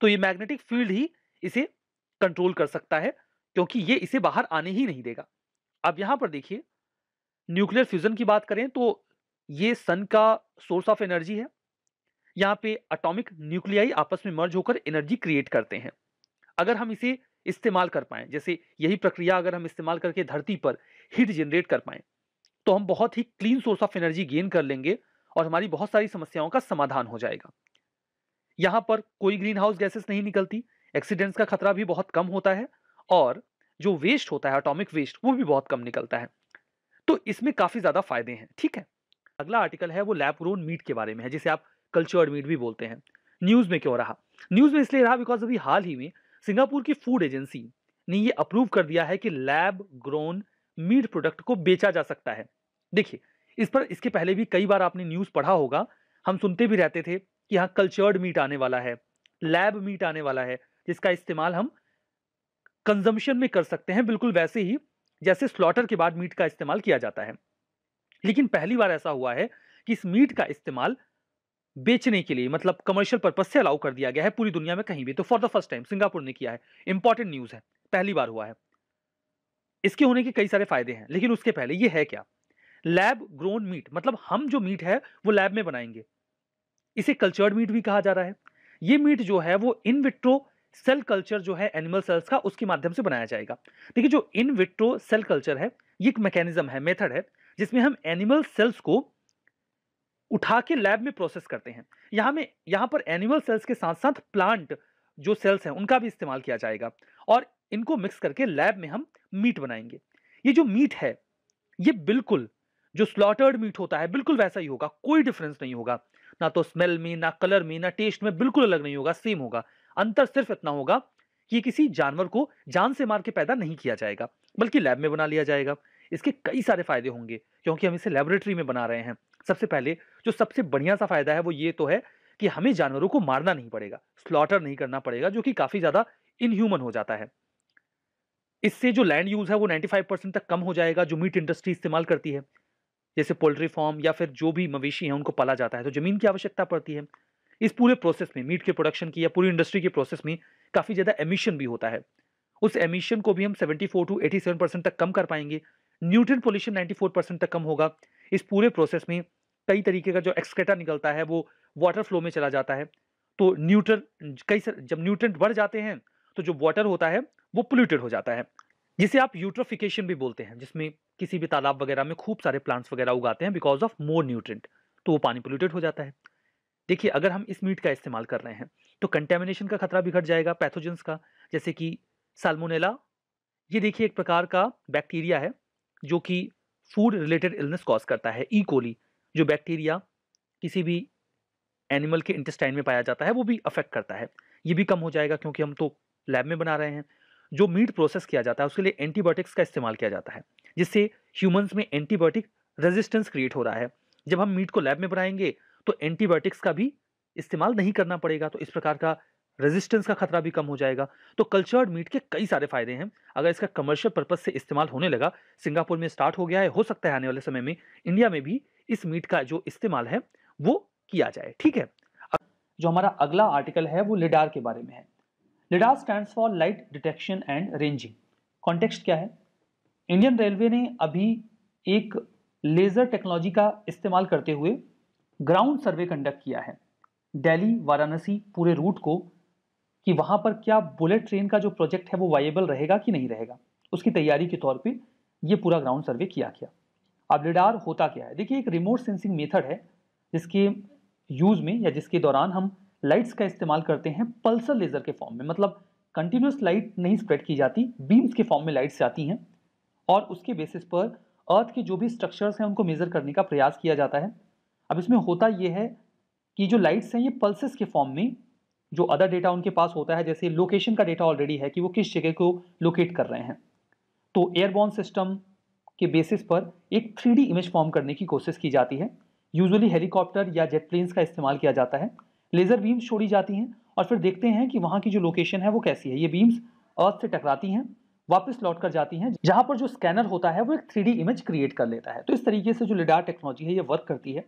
तो ये मैग्नेटिक फील्ड ही इसे कंट्रोल कर सकता है क्योंकि ये इसे बाहर आने ही नहीं देगा अब यहां पर देखिए न्यूक्लियर फ्यूजन की बात करें तो ये सन का सोर्स ऑफ एनर्जी है यहाँ पे अटोमिक न्यूक्लियाई आपस में मर्ज होकर एनर्जी क्रिएट करते हैं अगर हम इसे इस्तेमाल कर पाए जैसे यही प्रक्रिया अगर हम इस्तेमाल करके धरती पर हीट जनरेट कर पाए तो हम बहुत ही clean source of energy gain कर लेंगे और हमारी बहुत सारी समस्याओं का समाधान हो जाएगा यहाँ पर कोई ग्रीन हाउस गैसेस नहीं निकलती एक्सीडेंट्स का खतरा भी बहुत कम होता है और जो वेस्ट होता है अटोमिक वेस्ट वो भी बहुत कम निकलता है तो इसमें काफ़ी ज़्यादा फायदे हैं ठीक है अगला आर्टिकल है वो लैब ग्रोन मीट के बारे में है जिसे आप कल्चर्ड मीट भी बोलते हैं न्यूज़ में क्यों रहा न्यूज़ में इसलिए रहा बिकॉज अभी हाल ही में सिंगापुर की फूड एजेंसी ने ये अप्रूव कर दिया है कि लैब ग्रोन मीट प्रोडक्ट को बेचा जा सकता है देखिए इस पर इसके पहले भी कई बार आपने न्यूज़ पढ़ा होगा हम सुनते भी रहते थे कि यहाँ कल्चर्ड मीट आने वाला है लैब मीट आने वाला है जिसका इस्तेमाल हम कंजम्पशन में कर सकते हैं बिल्कुल वैसे ही जैसे स्लॉटर के बाद मीट का इस्तेमाल किया जाता है लेकिन पहली बार ऐसा हुआ है कि इस मीट का इस्तेमाल बेचने के लिए मतलब कमर्शियल पर्पज से अलाउ कर दिया गया है पूरी दुनिया में कहीं भी तो for the first time Singapore ने किया है इंपॉर्टेंट न्यूज़ है पहली बार हुआ है इसके होने के कई सारे फायदे हैं लेकिन उसके पहले ये है क्या लैब ग्रोन मीट मतलब हम जो मीट है वो लैब में बनाएंगे इसे कल्चर्ड मीट भी कहा जा रहा है ये मीट जो है वो इन विट्रो सेल कल्चर जो है एनिमल सेल्स का उसके माध्यम से बनाया जाएगा देखिए जो इन विट्रो सेल कल्चर है ये एक मैकेनिज्म है मेथड है जिसमें हम एनिमल सेल्स को उठा के लैब में प्रोसेस करते हैं यहाँ में यहाँ पर एनिमल सेल्स के साथ साथ प्लांट जो सेल्स हैं उनका भी इस्तेमाल किया जाएगा और इनको मिक्स करके लैब में हम मीट बनाएंगे ये जो मीट है ये बिल्कुल जो स्लॉटर्ड मीट होता है बिल्कुल वैसा ही होगा कोई डिफरेंस नहीं होगा ना तो स्मेल में ना कलर में ना टेस्ट में बिल्कुल अलग नहीं होगा सेम होगा अंतर सिर्फ इतना होगा कि किसी जानवर को जान से मार के पैदा नहीं किया जाएगा बल्कि लैब में बना लिया जाएगा इसके कई सारे फायदे होंगे क्योंकि हम इसे लेबोरेटरी में बना रहे हैं सबसे पहले जो सबसे बढ़िया सा फायदा है वो ये तो है कि हमें जानवरों को मारना नहीं पड़ेगा स्लॉटर नहीं करना पड़ेगा जो कि काफ़ी ज़्यादा इनह्यूमन हो जाता है इससे जो लैंड यूज़ है वो 95 परसेंट तक कम हो जाएगा जो मीट इंडस्ट्री इस्तेमाल करती है जैसे पोल्ट्री फार्म या फिर जो भी मवेशी हैं उनको पाला जाता है तो ज़मीन की आवश्यकता पड़ती है इस पूरे प्रोसेस में मीट के प्रोडक्शन की या पूरी इंडस्ट्री के प्रोसेस में काफ़ी ज़्यादा एमिशन भी होता है उस एमिशन को भी हम सेवेंटी टू एटी परसेंट तक कम कर पाएंगे न्यूट्रन पोल्यूशन नाइन्टी परसेंट तक कम होगा इस पूरे प्रोसेस में कई तरीके का जो एक्सक्रेटा निकलता है वो वाटर फ्लो में चला जाता है तो न्यूट्रन कई सर जब न्यूट्रेंट बढ़ जाते हैं तो जो वाटर होता है वो पोल्यूटेड हो जाता है जिसे आप यूट्रोफिकेशन भी बोलते हैं जिसमें किसी भी तालाब वगैरह में खूब सारे प्लांट्स वगैरह उगाते हैं बिकॉज ऑफ मोर न्यूट्रेंट तो वो पानी पोल्यूटेड हो जाता है देखिए अगर हम इस मीट का इस्तेमाल कर रहे हैं तो कंटेमिनेशन का खतरा भी घट जाएगा पैथोजेंस का जैसे कि साल्मोनेला ये देखिए एक प्रकार का बैक्टीरिया है जो कि फूड रिलेटेड इलनेस कॉज करता है ई e. कोली जो बैक्टीरिया किसी भी एनिमल के इंटेस्टाइन में पाया जाता है वो भी अफेक्ट करता है ये भी कम हो जाएगा क्योंकि हम तो लैब में बना रहे हैं जो मीट प्रोसेस किया जाता है उसके लिए एंटीबायोटिक्स का इस्तेमाल किया जाता है जिससे ह्यूमंस में एंटीबायोटिक रेजिस्टेंस क्रिएट हो रहा है जब हम मीट को लैब में बनाएंगे तो एंटीबायोटिक्स का भी इस्तेमाल नहीं करना पड़ेगा तो इस प्रकार का रेजिस्टेंस का खतरा भी कम हो जाएगा तो कल्चर्ड मीट के कई सारे फायदे हैं अगर इसका कमर्शियल पर्पज से इस्तेमाल होने लगा सिंगापुर में स्टार्ट हो गया है हो सकता है आने वाले समय में इंडिया में भी इस मीट का जो इस्तेमाल है वो किया जाए ठीक है जो हमारा अगला आर्टिकल है वो लिडार के बारे में है LiDAR stand for light detection and ranging context क्या है इंडियन रेलवे ने अभी एक लेज़र टेक्नोलॉजी का इस्तेमाल करते हुए ग्राउंड सर्वे कंडक्ट किया है दिल्ली वाराणसी पूरे रूट को कि वहाँ पर क्या बुलेट ट्रेन का जो प्रोजेक्ट है वो वाइबल रहेगा कि नहीं रहेगा उसकी तैयारी के तौर पे ये पूरा ग्राउंड सर्वे किया गया अब लिडार होता क्या है देखिए एक रिमोट सेंसिंग मेथड है जिसके यूज़ में या जिसके दौरान हम लाइट्स का इस्तेमाल करते हैं पल्सर लेज़र के फॉर्म में मतलब कंटिन्यूस लाइट नहीं स्प्रेड की जाती बीम्स के फॉर्म में लाइट्स आती हैं और उसके बेसिस पर अर्थ के जो भी स्ट्रक्चर्स हैं उनको मेज़र करने का प्रयास किया जाता है अब इसमें होता यह है कि जो लाइट्स हैं ये पल्सेस के फॉर्म में जो अदर डेटा उनके पास होता है जैसे लोकेशन का डेटा ऑलरेडी है कि वो किस जगह को लोकेट कर रहे हैं तो एयरबॉन सिस्टम के बेसिस पर एक थ्री इमेज फॉर्म करने की कोशिश की जाती है यूजुअली हेलीकॉप्टर या जेट प्लेन्स का इस्तेमाल किया जाता है लेज़र बीम्स छोड़ी जाती हैं और फिर देखते हैं कि वहाँ की जो लोकेशन है वो कैसी है ये बीम्स अर्थ से टकराती हैं वापस लौट कर जाती हैं जहाँ पर जो स्कैनर होता है वो एक थ्री इमेज क्रिएट कर लेता है तो इस तरीके से जो लिडार टेक्नोलॉजी है ये वर्क करती है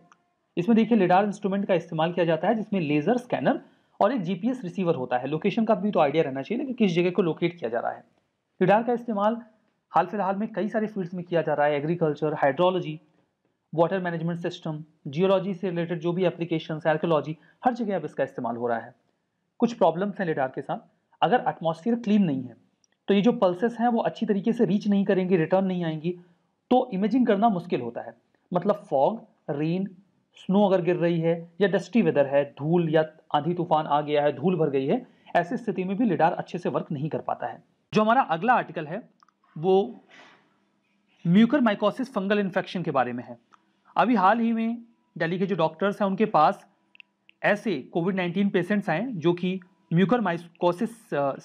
इसमें देखिए लिडार इंस्ट्रूमेंट का इस्तेमाल किया जाता है जिसमें लेज़र स्कैनर और एक जीपीएस रिसीवर होता है लोकेशन का भी तो आइडिया रहना चाहिए कि किस जगह को लोकेट किया जा रहा है लिडार का इस्तेमाल हाल फिलहाल में कई सारे फील्ड्स में किया जा रहा है agriculture hydrology water management system geology से रिलेटेड जो भी एप्लीकेशन आर्कोलॉजी हर जगह अब इसका इस्तेमाल हो रहा है कुछ प्रॉब्लम्स हैं लेडार के साथ अगर एटमोसफियर क्लीन नहीं है तो ये जो पल्सेस हैं वो अच्छी तरीके से रीच नहीं करेंगी रिटर्न नहीं आएंगी तो इमेजिंग करना मुश्किल होता है मतलब फॉग रेन स्नो अगर गिर रही है या डस्टी वेदर है धूल या आंधी तूफान आ गया है धूल भर गई है ऐसी स्थिति में भी लिडार अच्छे से वर्क नहीं कर पाता है जो हमारा अगला आर्टिकल है वो म्यूकर माइकोसिस फंगल इन्फेक्शन के बारे में है अभी हाल ही में दिल्ली के जो डॉक्टर्स हैं उनके पास ऐसे कोविड 19 पेशेंट्स आए जो कि म्यूकर माइकोसिस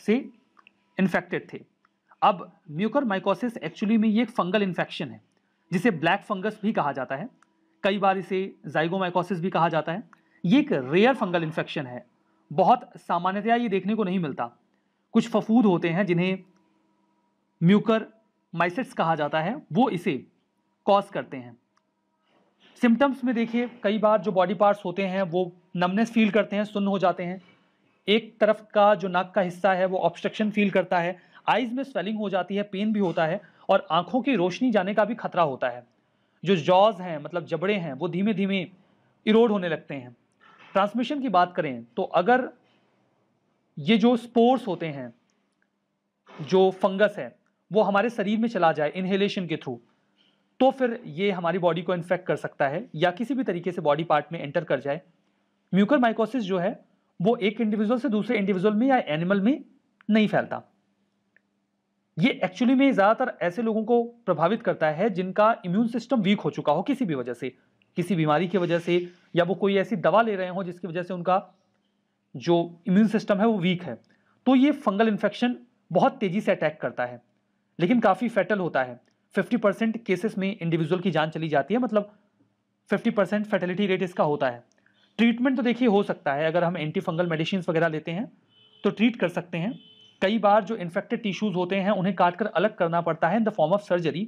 से इन्फेक्टेड थे अब म्यूकर माइकोसिस एक्चुअली में ये एक फंगल इन्फेक्शन है जिसे ब्लैक फंगस भी कहा जाता है कई बार इसे जाइगोमाइकोसिस भी कहा जाता है ये एक रेयर फंगल इन्फेक्शन है बहुत सामान्यतया ये देखने को नहीं मिलता कुछ फफूद होते हैं जिन्हें म्यूकर माइसिट्स कहा जाता है वो इसे कॉज करते हैं सिम्टम्स में देखिए कई बार जो बॉडी पार्ट्स होते हैं वो नमनेस फील करते हैं सुन्न हो जाते हैं एक तरफ का जो नाक का हिस्सा है वो ऑब्स्ट्रक्शन फील करता है आइज़ में स्वेलिंग हो जाती है पेन भी होता है और आंखों की रोशनी जाने का भी खतरा होता है जो जॉज हैं मतलब जबड़े हैं वो धीमे धीमे इरोड होने लगते हैं ट्रांसमिशन की बात करें तो अगर ये जो स्पोर्स होते हैं जो फंगस है वो हमारे शरीर में चला जाए इन्हेलेशन के थ्रू तो फिर ये हमारी बॉडी को इन्फेक्ट कर सकता है या किसी भी तरीके से बॉडी पार्ट में एंटर कर जाए म्यूकर माइकोसिस जो है वो एक इंडिविजुअल से दूसरे इंडिविजुअल में या एनिमल में नहीं फैलता ये एक्चुअली में ज़्यादातर ऐसे लोगों को प्रभावित करता है जिनका इम्यून सिस्टम वीक हो चुका हो किसी भी वजह से किसी बीमारी की वजह से या वो कोई ऐसी दवा ले रहे हो जिसकी वजह से उनका जो इम्यून सिस्टम है वो वीक है तो ये फंगल इन्फेक्शन बहुत तेज़ी से अटैक करता है लेकिन काफ़ी फैटल होता है फिफ्टी परसेंट केसेस में इंडिविजुअल की जान चली जाती है मतलब फिफ्टी परसेंट फर्टिलिटी रेट इसका होता है ट्रीटमेंट तो देखिए हो सकता है अगर हम एंटी फंगल मेडिसिन वगैरह लेते हैं तो ट्रीट कर सकते हैं कई बार जो इन्फेक्टेड टिश्यूज़ होते हैं उन्हें काट कर अलग करना पड़ता है in the form of surgery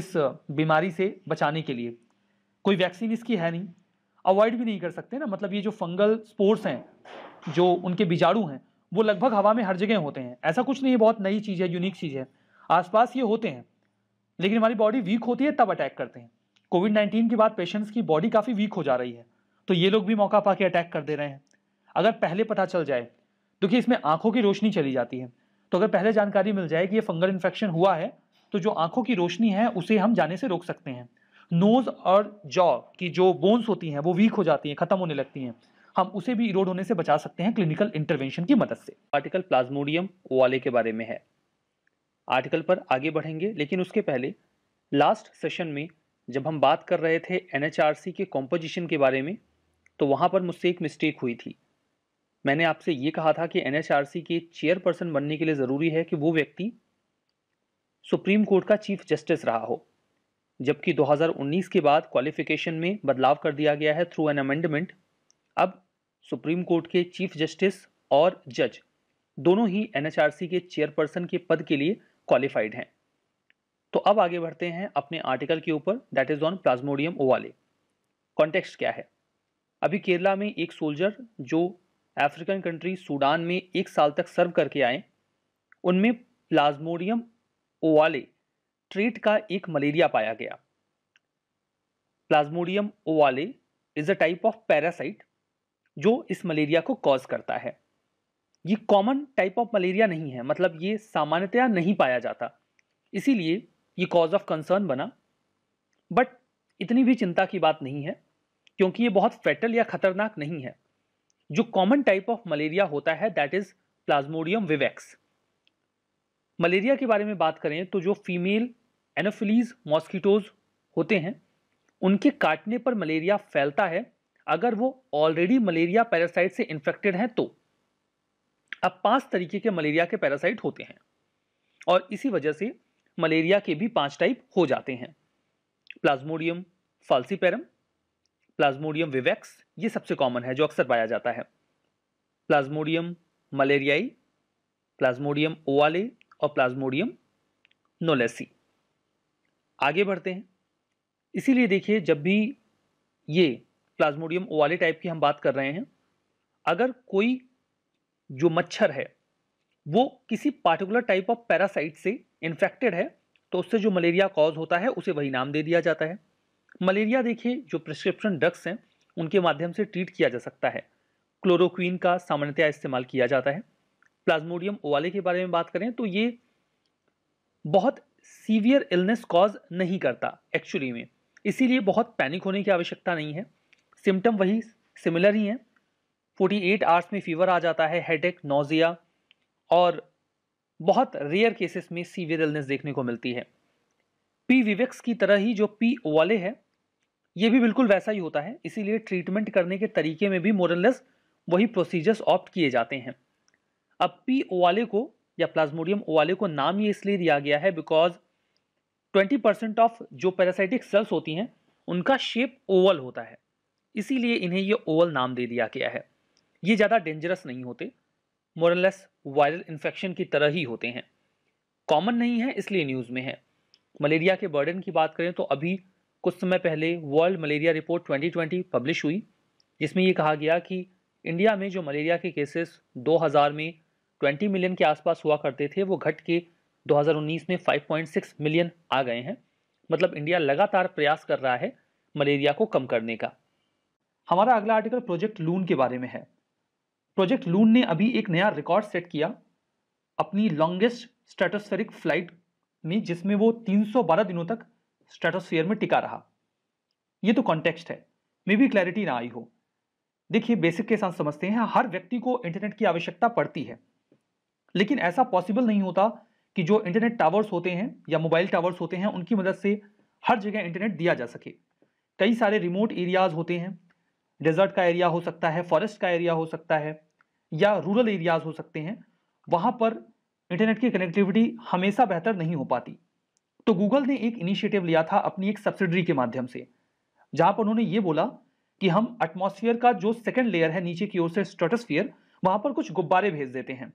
इस बीमारी से बचाने के लिए कोई वैक्सीन इसकी है नहीं अवॉइड भी नहीं कर सकते ना मतलब ये जो फंगल स्पोर्ट्स हैं जो उनके बीजाणु हैं वो लगभग हवा में हर जगह होते हैं ऐसा कुछ नहीं है बहुत नई चीज़ है यूनिक चीज़ है आसपास ये होते हैं लेकिन हमारी बॉडी वीक होती है तब अटैक करते हैं कोविड नाइन्टीन के बाद पेशेंट्स की बॉडी काफ़ी वीक हो जा रही है तो ये लोग भी मौका पा के अटैक कर दे रहे हैं अगर पहले पता चल जाए देखिए तो इसमें आंखों की रोशनी चली जाती है तो अगर पहले जानकारी मिल जाए कि ये फंगल इन्फेक्शन हुआ है तो जो आंखों की रोशनी है उसे हम जाने से रोक सकते हैं नोज़ और जॉ की जो बोन्स होती हैं वो वीक हो जाती हैं खत्म होने लगती हैं हम उसे भी इरोड होने से बचा सकते हैं क्लिनिकल इंटरवेंशन की मदद से आर्टिकल प्लाज्मोडियम वाले के बारे में है आर्टिकल पर आगे बढ़ेंगे लेकिन उसके पहले लास्ट सेशन में जब हम बात कर रहे थे एन के कॉम्पोजिशन के बारे में तो वहाँ पर मुझसे एक मिस्टेक हुई थी मैंने आपसे ये कहा था कि एन के चेयरपर्सन बनने के लिए ज़रूरी है कि वो व्यक्ति सुप्रीम कोर्ट का चीफ जस्टिस रहा हो जबकि 2019 के बाद क्वालिफिकेशन में बदलाव कर दिया गया है थ्रू एन अमेंडमेंट अब सुप्रीम कोर्ट के चीफ जस्टिस और जज दोनों ही एन के चेयरपर्सन के पद के लिए क्वालिफाइड हैं तो अब आगे बढ़ते हैं अपने आर्टिकल के ऊपर that is on Plasmodium ovale context क्या है अभी केरला में एक सोल्जर जो अफ्रीकन कंट्री सूडान में एक साल तक सर्व करके आए उनमें प्लाज्मोडियम ओवाले ट्रेट का एक मलेरिया पाया गया Plasmodium ovale is a type of parasite जो इस मलेरिया को कॉज करता है ये कॉमन टाइप ऑफ मलेरिया नहीं है मतलब ये सामान्यतया नहीं पाया जाता इसीलिए ये कॉज ऑफ कंसर्न बना बट इतनी भी चिंता की बात नहीं है क्योंकि ये बहुत फेटल या खतरनाक नहीं है जो कॉमन टाइप ऑफ मलेरिया होता है that is Plasmodium vivax malaria के बारे में बात करें तो जो फीमेल एनोफिलीज मॉस्किटोज होते हैं उनके काटने पर मलेरिया फैलता है अगर वो ऑलरेडी मलेरिया पैरासाइट से इन्फेक्टेड हैं तो अब पांच तरीके के मलेरिया के पैरासाइट होते हैं और इसी वजह से मलेरिया के भी पांच टाइप हो जाते हैं प्लाज्मोडियम फाल्सीपेरम प्लाज्मोडियम विवेक्स ये सबसे कॉमन है जो अक्सर पाया जाता है प्लाज्मोडियम मलेरियाई प्लाज्मोडियम ओवाले और प्लाज्मोडियम नोलेसी आगे बढ़ते हैं इसीलिए देखिए जब भी ये प्लाज्मोडियम ओवाले टाइप की हम बात कर रहे हैं अगर कोई जो मच्छर है वो किसी पार्टिकुलर टाइप ऑफ पैरासाइट से इन्फेक्टेड है तो उससे जो मलेरिया कॉज होता है उसे वही नाम दे दिया जाता है मलेरिया देखिए जो प्रिस्क्रिप्शन ड्रग्स हैं उनके माध्यम से ट्रीट किया जा सकता है क्लोरोक्वीन का सामान्यतया इस्तेमाल किया जाता है प्लाज्मोडियम ओवाले के बारे में बात करें तो ये बहुत सीवियर इलनेस कॉज नहीं करता एक्चुअली में इसीलिए बहुत पैनिक होने की आवश्यकता नहीं है सिम्टम वही सिमिलर ही हैं 48 आवर्स में फीवर आ जाता है हेडेक नोजिया और बहुत रेयर केसेस में सीवियर इलनेस देखने को मिलती है पी विवेक्स की तरह ही जो पी वाले है ये भी बिल्कुल वैसा ही होता है इसीलिए ट्रीटमेंट करने के तरीके में भी मोरलेस वही प्रोसीजर्स ऑप्ट किए जाते हैं अब पी ओवाले को या प्लाज्मोडियम ओवाले को नाम ये इसलिए दिया गया है बिकॉज 20% परसेंट ऑफ जो पैरासाइटिक सेल्स होती हैं उनका शेप ओवल होता है इसीलिए इन्हें ये ओवल नाम दे दिया गया है ये ज़्यादा डेंजरस नहीं होते मोरलेस वायरल इन्फेक्शन की तरह ही होते हैं कॉमन नहीं है इसलिए न्यूज़ में है मलेरिया के बर्डन की बात करें तो अभी कुछ समय पहले वर्ल्ड मलेरिया रिपोर्ट 2020 पब्लिश हुई जिसमें ये कहा गया कि इंडिया में जो मलेरिया के केसेस 2000 में 20 मिलियन के आसपास हुआ करते थे वो घट के 2019 में 5.6 मिलियन आ गए हैं मतलब इंडिया लगातार प्रयास कर रहा है मलेरिया को कम करने का हमारा अगला आर्टिकल प्रोजेक्ट लून के बारे में है प्रोजेक्ट लून ने अभी एक नया रिकॉर्ड सेट किया अपनी लॉन्गेस्ट स्ट्रेटोस्फेरिक फ्लाइट में जिसमें वो 312 दिनों तक स्ट्रेटोस्फेयर में टिका रहा ये तो कॉन्टेक्स्ट है मे भी क्लैरिटी ना आई हो देखिए बेसिक के साथ समझते हैं हर व्यक्ति को इंटरनेट की आवश्यकता पड़ती है लेकिन ऐसा पॉसिबल नहीं होता कि जो इंटरनेट टावर्स होते हैं या मोबाइल टावर्स होते हैं उनकी मदद से हर जगह इंटरनेट दिया जा सके कई सारे रिमोट एरियाज होते हैं डेजर्ट का एरिया हो सकता है फॉरेस्ट का एरिया हो सकता है या रूरल एरियाज हो सकते हैं वहां पर इंटरनेट की कनेक्टिविटी हमेशा बेहतर नहीं हो पाती तो गूगल ने एक इनिशिएटिव लिया था अपनी एक सब्सिडरी के माध्यम से जहां पर उन्होंने ये बोला कि हम एटमोसफियर का जो सेकेंड लेयर है नीचे की ओर से स्ट्रेटोस्फियर वहां पर कुछ गुब्बारे भेज देते हैं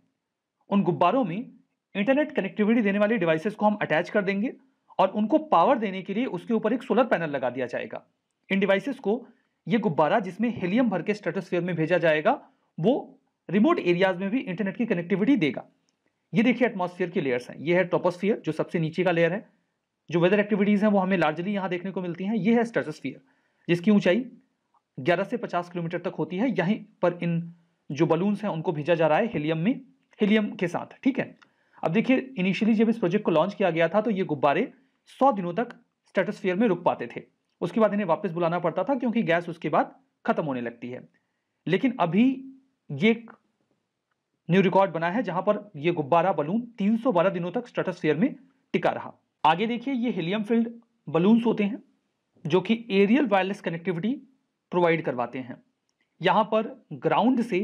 उन गुब्बारों में इंटरनेट कनेक्टिविटी देने वाले डिवाइसेस को हम अटैच कर देंगे और उनको पावर देने के लिए उसके ऊपर एक सोलर पैनल लगा दिया जाएगा इन डिवाइसेस को ये गुब्बारा जिसमें हेलियम भर के स्ट्रेटोस्फीयर में भेजा जाएगा वो रिमोट एरियाज में भी इंटरनेट की कनेक्टिविटी देगा ये देखिए एटमॉस्फेयर की लेयर्स हैं ये है टोपोस्फियर जो सबसे नीचे का लेयर है जो वेदर एक्टिविटीज़ हैं वो हमें लार्जली यहाँ देखने को मिलती हैं ये है स्ट्रेटोस्फियर जिसकी ऊंचाई 11 से 50 किलोमीटर तक होती है यहीं पर इन जो बलून्स हैं उनको भेजा जा रहा है हीलियम में हीलियम के साथ ठीक है अब देखिए इनिशियली जब इस प्रोजेक्ट को लॉन्च किया गया था तो ये गुब्बारे सौ दिनों तक स्टेटोस्फियर में रुक पाते थे उसके बाद इन्हें वापस बुलाना पड़ता था क्योंकि गैस उसके बाद खत्म होने लगती है लेकिन अभी ये न्यू रिकॉर्ड बना है जहां पर यह गुब्बारा बलून 312 दिनों तक स्ट्रेटोस्फीयर में टिका रहा आगे देखिए ये हीलियम फील्ड बलून्स होते हैं जो कि एरियल वायरलेस कनेक्टिविटी प्रोवाइड करवाते हैं यहाँ पर ग्राउंड से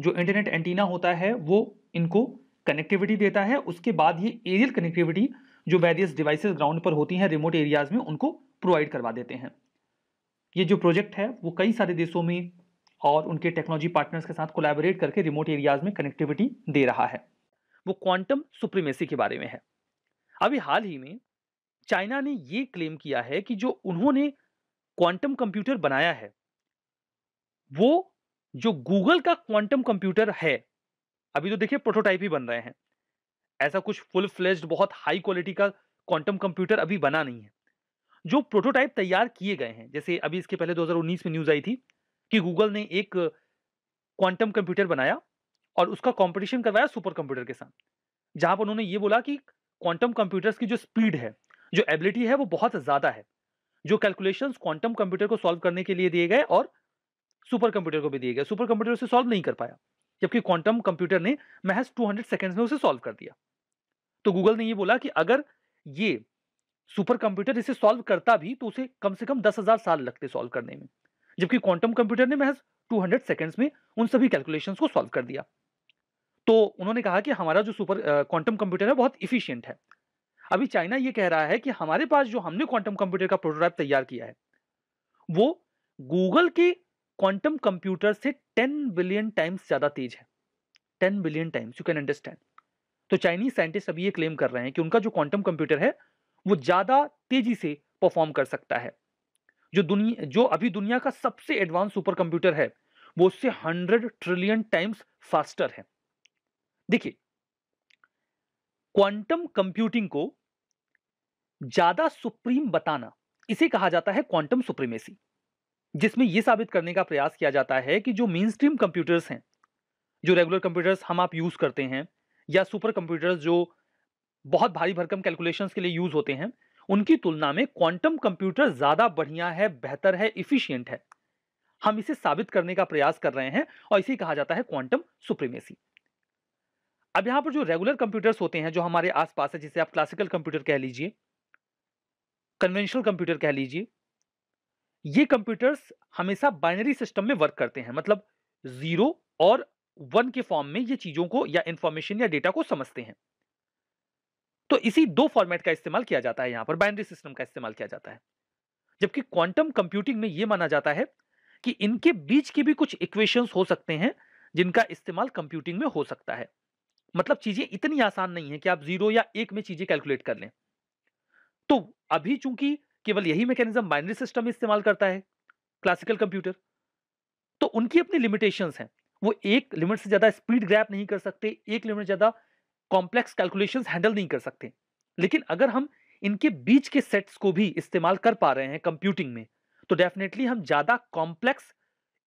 जो इंटरनेट एंटीना होता है वो इनको कनेक्टिविटी देता है उसके बाद ये एरियल कनेक्टिविटी जो वेरियस डिवाइसेस ग्राउंड पर होती हैं रिमोट एरियाज में उनको प्रोवाइड करवा देते हैं ये जो प्रोजेक्ट है वो कई सारे देशों में और उनके टेक्नोलॉजी पार्टनर्स के साथ कोलैबोरेट करके रिमोट एरियाज में कनेक्टिविटी दे रहा है वो क्वांटम सुप्रीमेसी के बारे में है अभी हाल ही में चाइना ने ये क्लेम किया है कि जो उन्होंने क्वांटम कंप्यूटर बनाया है वो जो गूगल का क्वांटम कंप्यूटर है अभी तो देखिए प्रोटोटाइप ही बन रहे हैं ऐसा कुछ फुल फ्लेज्ड बहुत हाई क्वालिटी का क्वांटम कंप्यूटर अभी बना नहीं है जो प्रोटोटाइप तैयार किए गए हैं जैसे अभी इसके पहले 2019 में न्यूज आई थी कि गूगल ने एक क्वांटम कंप्यूटर बनाया और उसका कंपटीशन करवाया सुपर कंप्यूटर के साथ जहां पर उन्होंने ये बोला कि क्वांटम कंप्यूटर्स की जो स्पीड है जो एबिलिटी है वो बहुत ज़्यादा है जो कैलकुलेशंस क्वांटम कंप्यूटर को सॉल्व करने के लिए दिए गए और सुपर कंप्यूटर को भी दिए गए सुपर कंप्यूटर उसे सॉल्व नहीं कर पाया जबकि क्वांटम कंप्यूटर ने महज 200 हंड्रेड में उसे सॉल्व कर दिया तो गूगल ने ये बोला कि अगर ये सुपर कंप्यूटर इसे सॉल्व करता भी तो उसे कम से कम दस हजार साल लगते सॉल्व करने में जबकि क्वांटम कंप्यूटर ने महज 200 सेकंड्स में उन सभी कैलकुलेशंस को सॉल्व कर दिया तो उन्होंने कहा कि हमारा जो सुपर क्वांटम कंप्यूटर है बहुत इफिशियंट है अभी चाइना ये कह रहा है कि हमारे पास जो हमने क्वांटम कंप्यूटर का प्रोटोटाइप तैयार किया है वो गूगल के क्वांटम कंप्यूटर से 10 बिलियन टाइम्स ज़्यादा तेज है 10 billion times you can understand तो चाइनीज साइंटिस्ट अभी ये क्लेम कर रहे हैं कि उनका जो क्वांटम कंप्यूटर है वो ज़्यादा तेजी से परफॉर्म कर सकता है जो दुनिया जो अभी दुनिया का सबसे एडवांस सुपर कंप्यूटर है वो उससे हंड्रेड ट्रिलियन टाइम्स फास्टर है देखिए क्वांटम कंप्यूटिंग को ज्यादा सुप्रीम बताना इसे कहा जाता है क्वांटम सुप्रीमेसी जिसमें यह साबित करने का प्रयास किया जाता है कि जो मेन स्ट्रीम कंप्यूटर्स हैं जो रेगुलर कंप्यूटर्स हम आप यूज़ करते हैं या सुपर कंप्यूटर्स जो बहुत भारी भरकम कैलकुलेशंस के लिए यूज़ होते हैं उनकी तुलना में क्वांटम कंप्यूटर ज्यादा बढ़िया है बेहतर है इफिशियंट है हम इसे साबित करने का प्रयास कर रहे हैं और इसे कहा जाता है क्वांटम सुप्रीमेसी अब यहां पर जो रेगुलर कंप्यूटर्स होते हैं जो हमारे आसपास है जिसे आप क्लासिकल कंप्यूटर कह लीजिए कन्वेंशनल कंप्यूटर कह लीजिए ये कंप्यूटर्स हमेशा बाइनरी सिस्टम में वर्क करते हैं मतलब जीरो और वन के फॉर्म में ये चीजों को या इंफॉर्मेशन या डेटा को समझते हैं तो इसी दो फॉर्मेट का इस्तेमाल किया जाता है यहां पर बाइनरी सिस्टम का इस्तेमाल किया जाता है जबकि क्वांटम कंप्यूटिंग में यह माना जाता है कि इनके बीच के भी कुछ इक्वेशंस हो सकते हैं जिनका इस्तेमाल कंप्यूटिंग में हो सकता है मतलब चीजें इतनी आसान नहीं है कि आप जीरो या एक में चीजें कैलकुलेट कर लें तो अभी चूंकि केवल यही मैकेनिज्म बाइनरी सिस्टम इस्तेमाल करता है क्लासिकल कंप्यूटर तो उनकी अपनी लिमिटेशंस हैं वो एक लिमिट से ज़्यादा स्पीड ग्रैप नहीं कर सकते एक लिमिट ज़्यादा कॉम्प्लेक्स कैलकुलेशंस हैंडल नहीं कर सकते लेकिन अगर हम इनके बीच के सेट्स को भी इस्तेमाल कर पा रहे हैं कंप्यूटिंग में तो डेफिनेटली हम ज़्यादा कॉम्प्लेक्स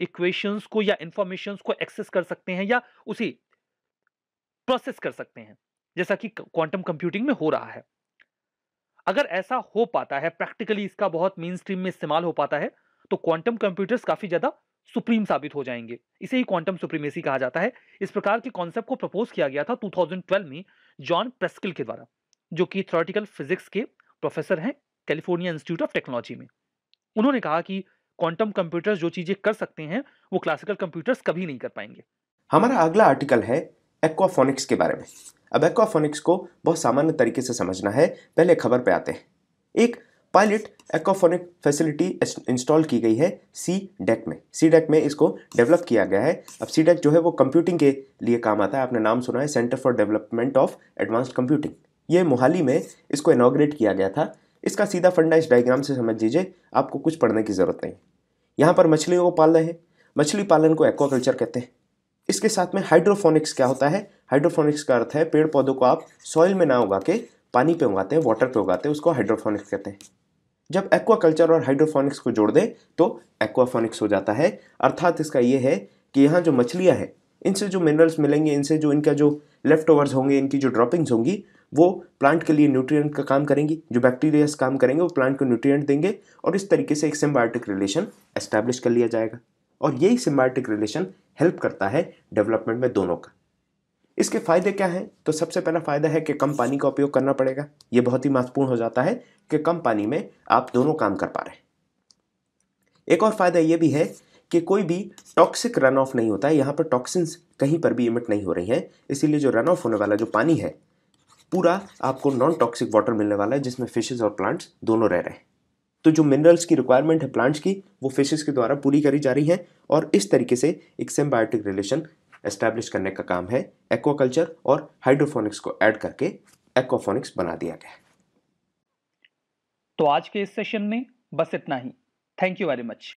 इक्वेशंस को या इंफॉर्मेशंस को एक्सेस कर सकते हैं या उसे प्रोसेस कर सकते हैं जैसा कि क्वांटम कंप्यूटिंग में हो रहा है अगर ऐसा हो पाता है प्रैक्टिकली इसका बहुत मेन स्ट्रीम में इस्तेमाल हो पाता है तो क्वांटम कंप्यूटर्स काफ़ी ज़्यादा सुप्रीम साबित हो जाएंगे इसे ही क्वांटम सुप्रीमेसी कहा जाता है इस प्रकार के कॉन्सेप्ट को प्रपोज किया गया था 2012 में जॉन प्रेस्किल के द्वारा जो कि थ्योरेटिकल फिजिक्स के प्रोफेसर हैं कैलिफोर्निया इंस्टीट्यूट ऑफ टेक्नोलॉजी में उन्होंने कहा कि क्वांटम कंप्यूटर्स जो चीज़ें कर सकते हैं वो क्लासिकल कंप्यूटर्स कभी नहीं कर पाएंगे हमारा अगला आर्टिकल है एक्वाफोनिक्स के बारे में अब एक्वाफोनिक्स को बहुत सामान्य तरीके से समझना है पहले खबर पे आते हैं एक पायलट एक्वाफोनिक फैसिलिटी इंस्टॉल की गई है C DAC e e e में सी डेक में इसको डेवलप किया गया है अब सी डेक जो है वो कंप्यूटिंग के लिए काम आता है आपने नाम सुना है Centre for Development of Advanced Computing ये मोहाली में इसको इनाग्रेट किया गया था इसका सीधा फंडा इस डायग्राम से समझ लीजिए आपको कुछ पढ़ने की ज़रूरत नहीं यहाँ पर मछलियों को पाल रहे हैं मछली पालन को एक्वाकल्चर कहते हैं इसके साथ में हाइड्रोफोनिक्स क्या होता है हाइड्रोफोनिक्स का अर्थ है पेड़ पौधों को आप सॉइल में ना उगा के पानी पे उगाते हैं वाटर पे उगाते हैं उसको हाइड्रोफोनिक्स कहते हैं जब एक्वाकल्चर और हाइड्रोफोनिक्स को जोड़ दें तो एक्वाफोनिक्स हो जाता है अर्थात इसका ये है कि यहाँ जो मछलियाँ हैं इनसे जो मिनरल्स मिलेंगे इनसे जो इनका जो लेफ्ट ओवर्स होंगे इनकी जो ड्रॉपिंग्स होंगी वो प्लांट के लिए न्यूट्रिएंट का काम करेंगी जो बैक्टीरियाज काम करेंगे वो प्लांट को न्यूट्रिएंट देंगे और इस तरीके से एक सिम्बायोटिक रिलेशन एस्टैब्लिश कर लिया जाएगा और यही सिम्बायोटिक रिलेशन हेल्प करता है डेवलपमेंट में दोनों का इसके फायदे क्या हैं तो सबसे पहला फायदा है कि कम पानी का उपयोग करना पड़ेगा ये बहुत ही महत्वपूर्ण हो जाता है कि कम पानी में आप दोनों काम कर पा रहे हैं एक और फायदा ये भी है कि कोई भी टॉक्सिक रन ऑफ नहीं होता है यहाँ पर टॉक्सिन्स कहीं पर भी इमिट नहीं हो रही हैं इसीलिए जो रन ऑफ होने वाला जो पानी है पूरा आपको नॉन टॉक्सिक वाटर मिलने वाला है जिसमें फिशेज और प्लांट्स दोनों रह रहे हैं तो जो मिनरल्स की रिक्वायरमेंट है प्लांट्स की वो फिशेज के द्वारा पूरी करी जा रही है और इस तरीके से एक सिम्बायोटिक रिलेशन एस्टैब्लिश करने का काम है एक्वाकल्चर और हाइड्रोफोनिक्स को ऐड करके एक्वाफोनिक्स बना दिया गया तो आज के इस सेशन में बस इतना ही थैंक यू वेरी मच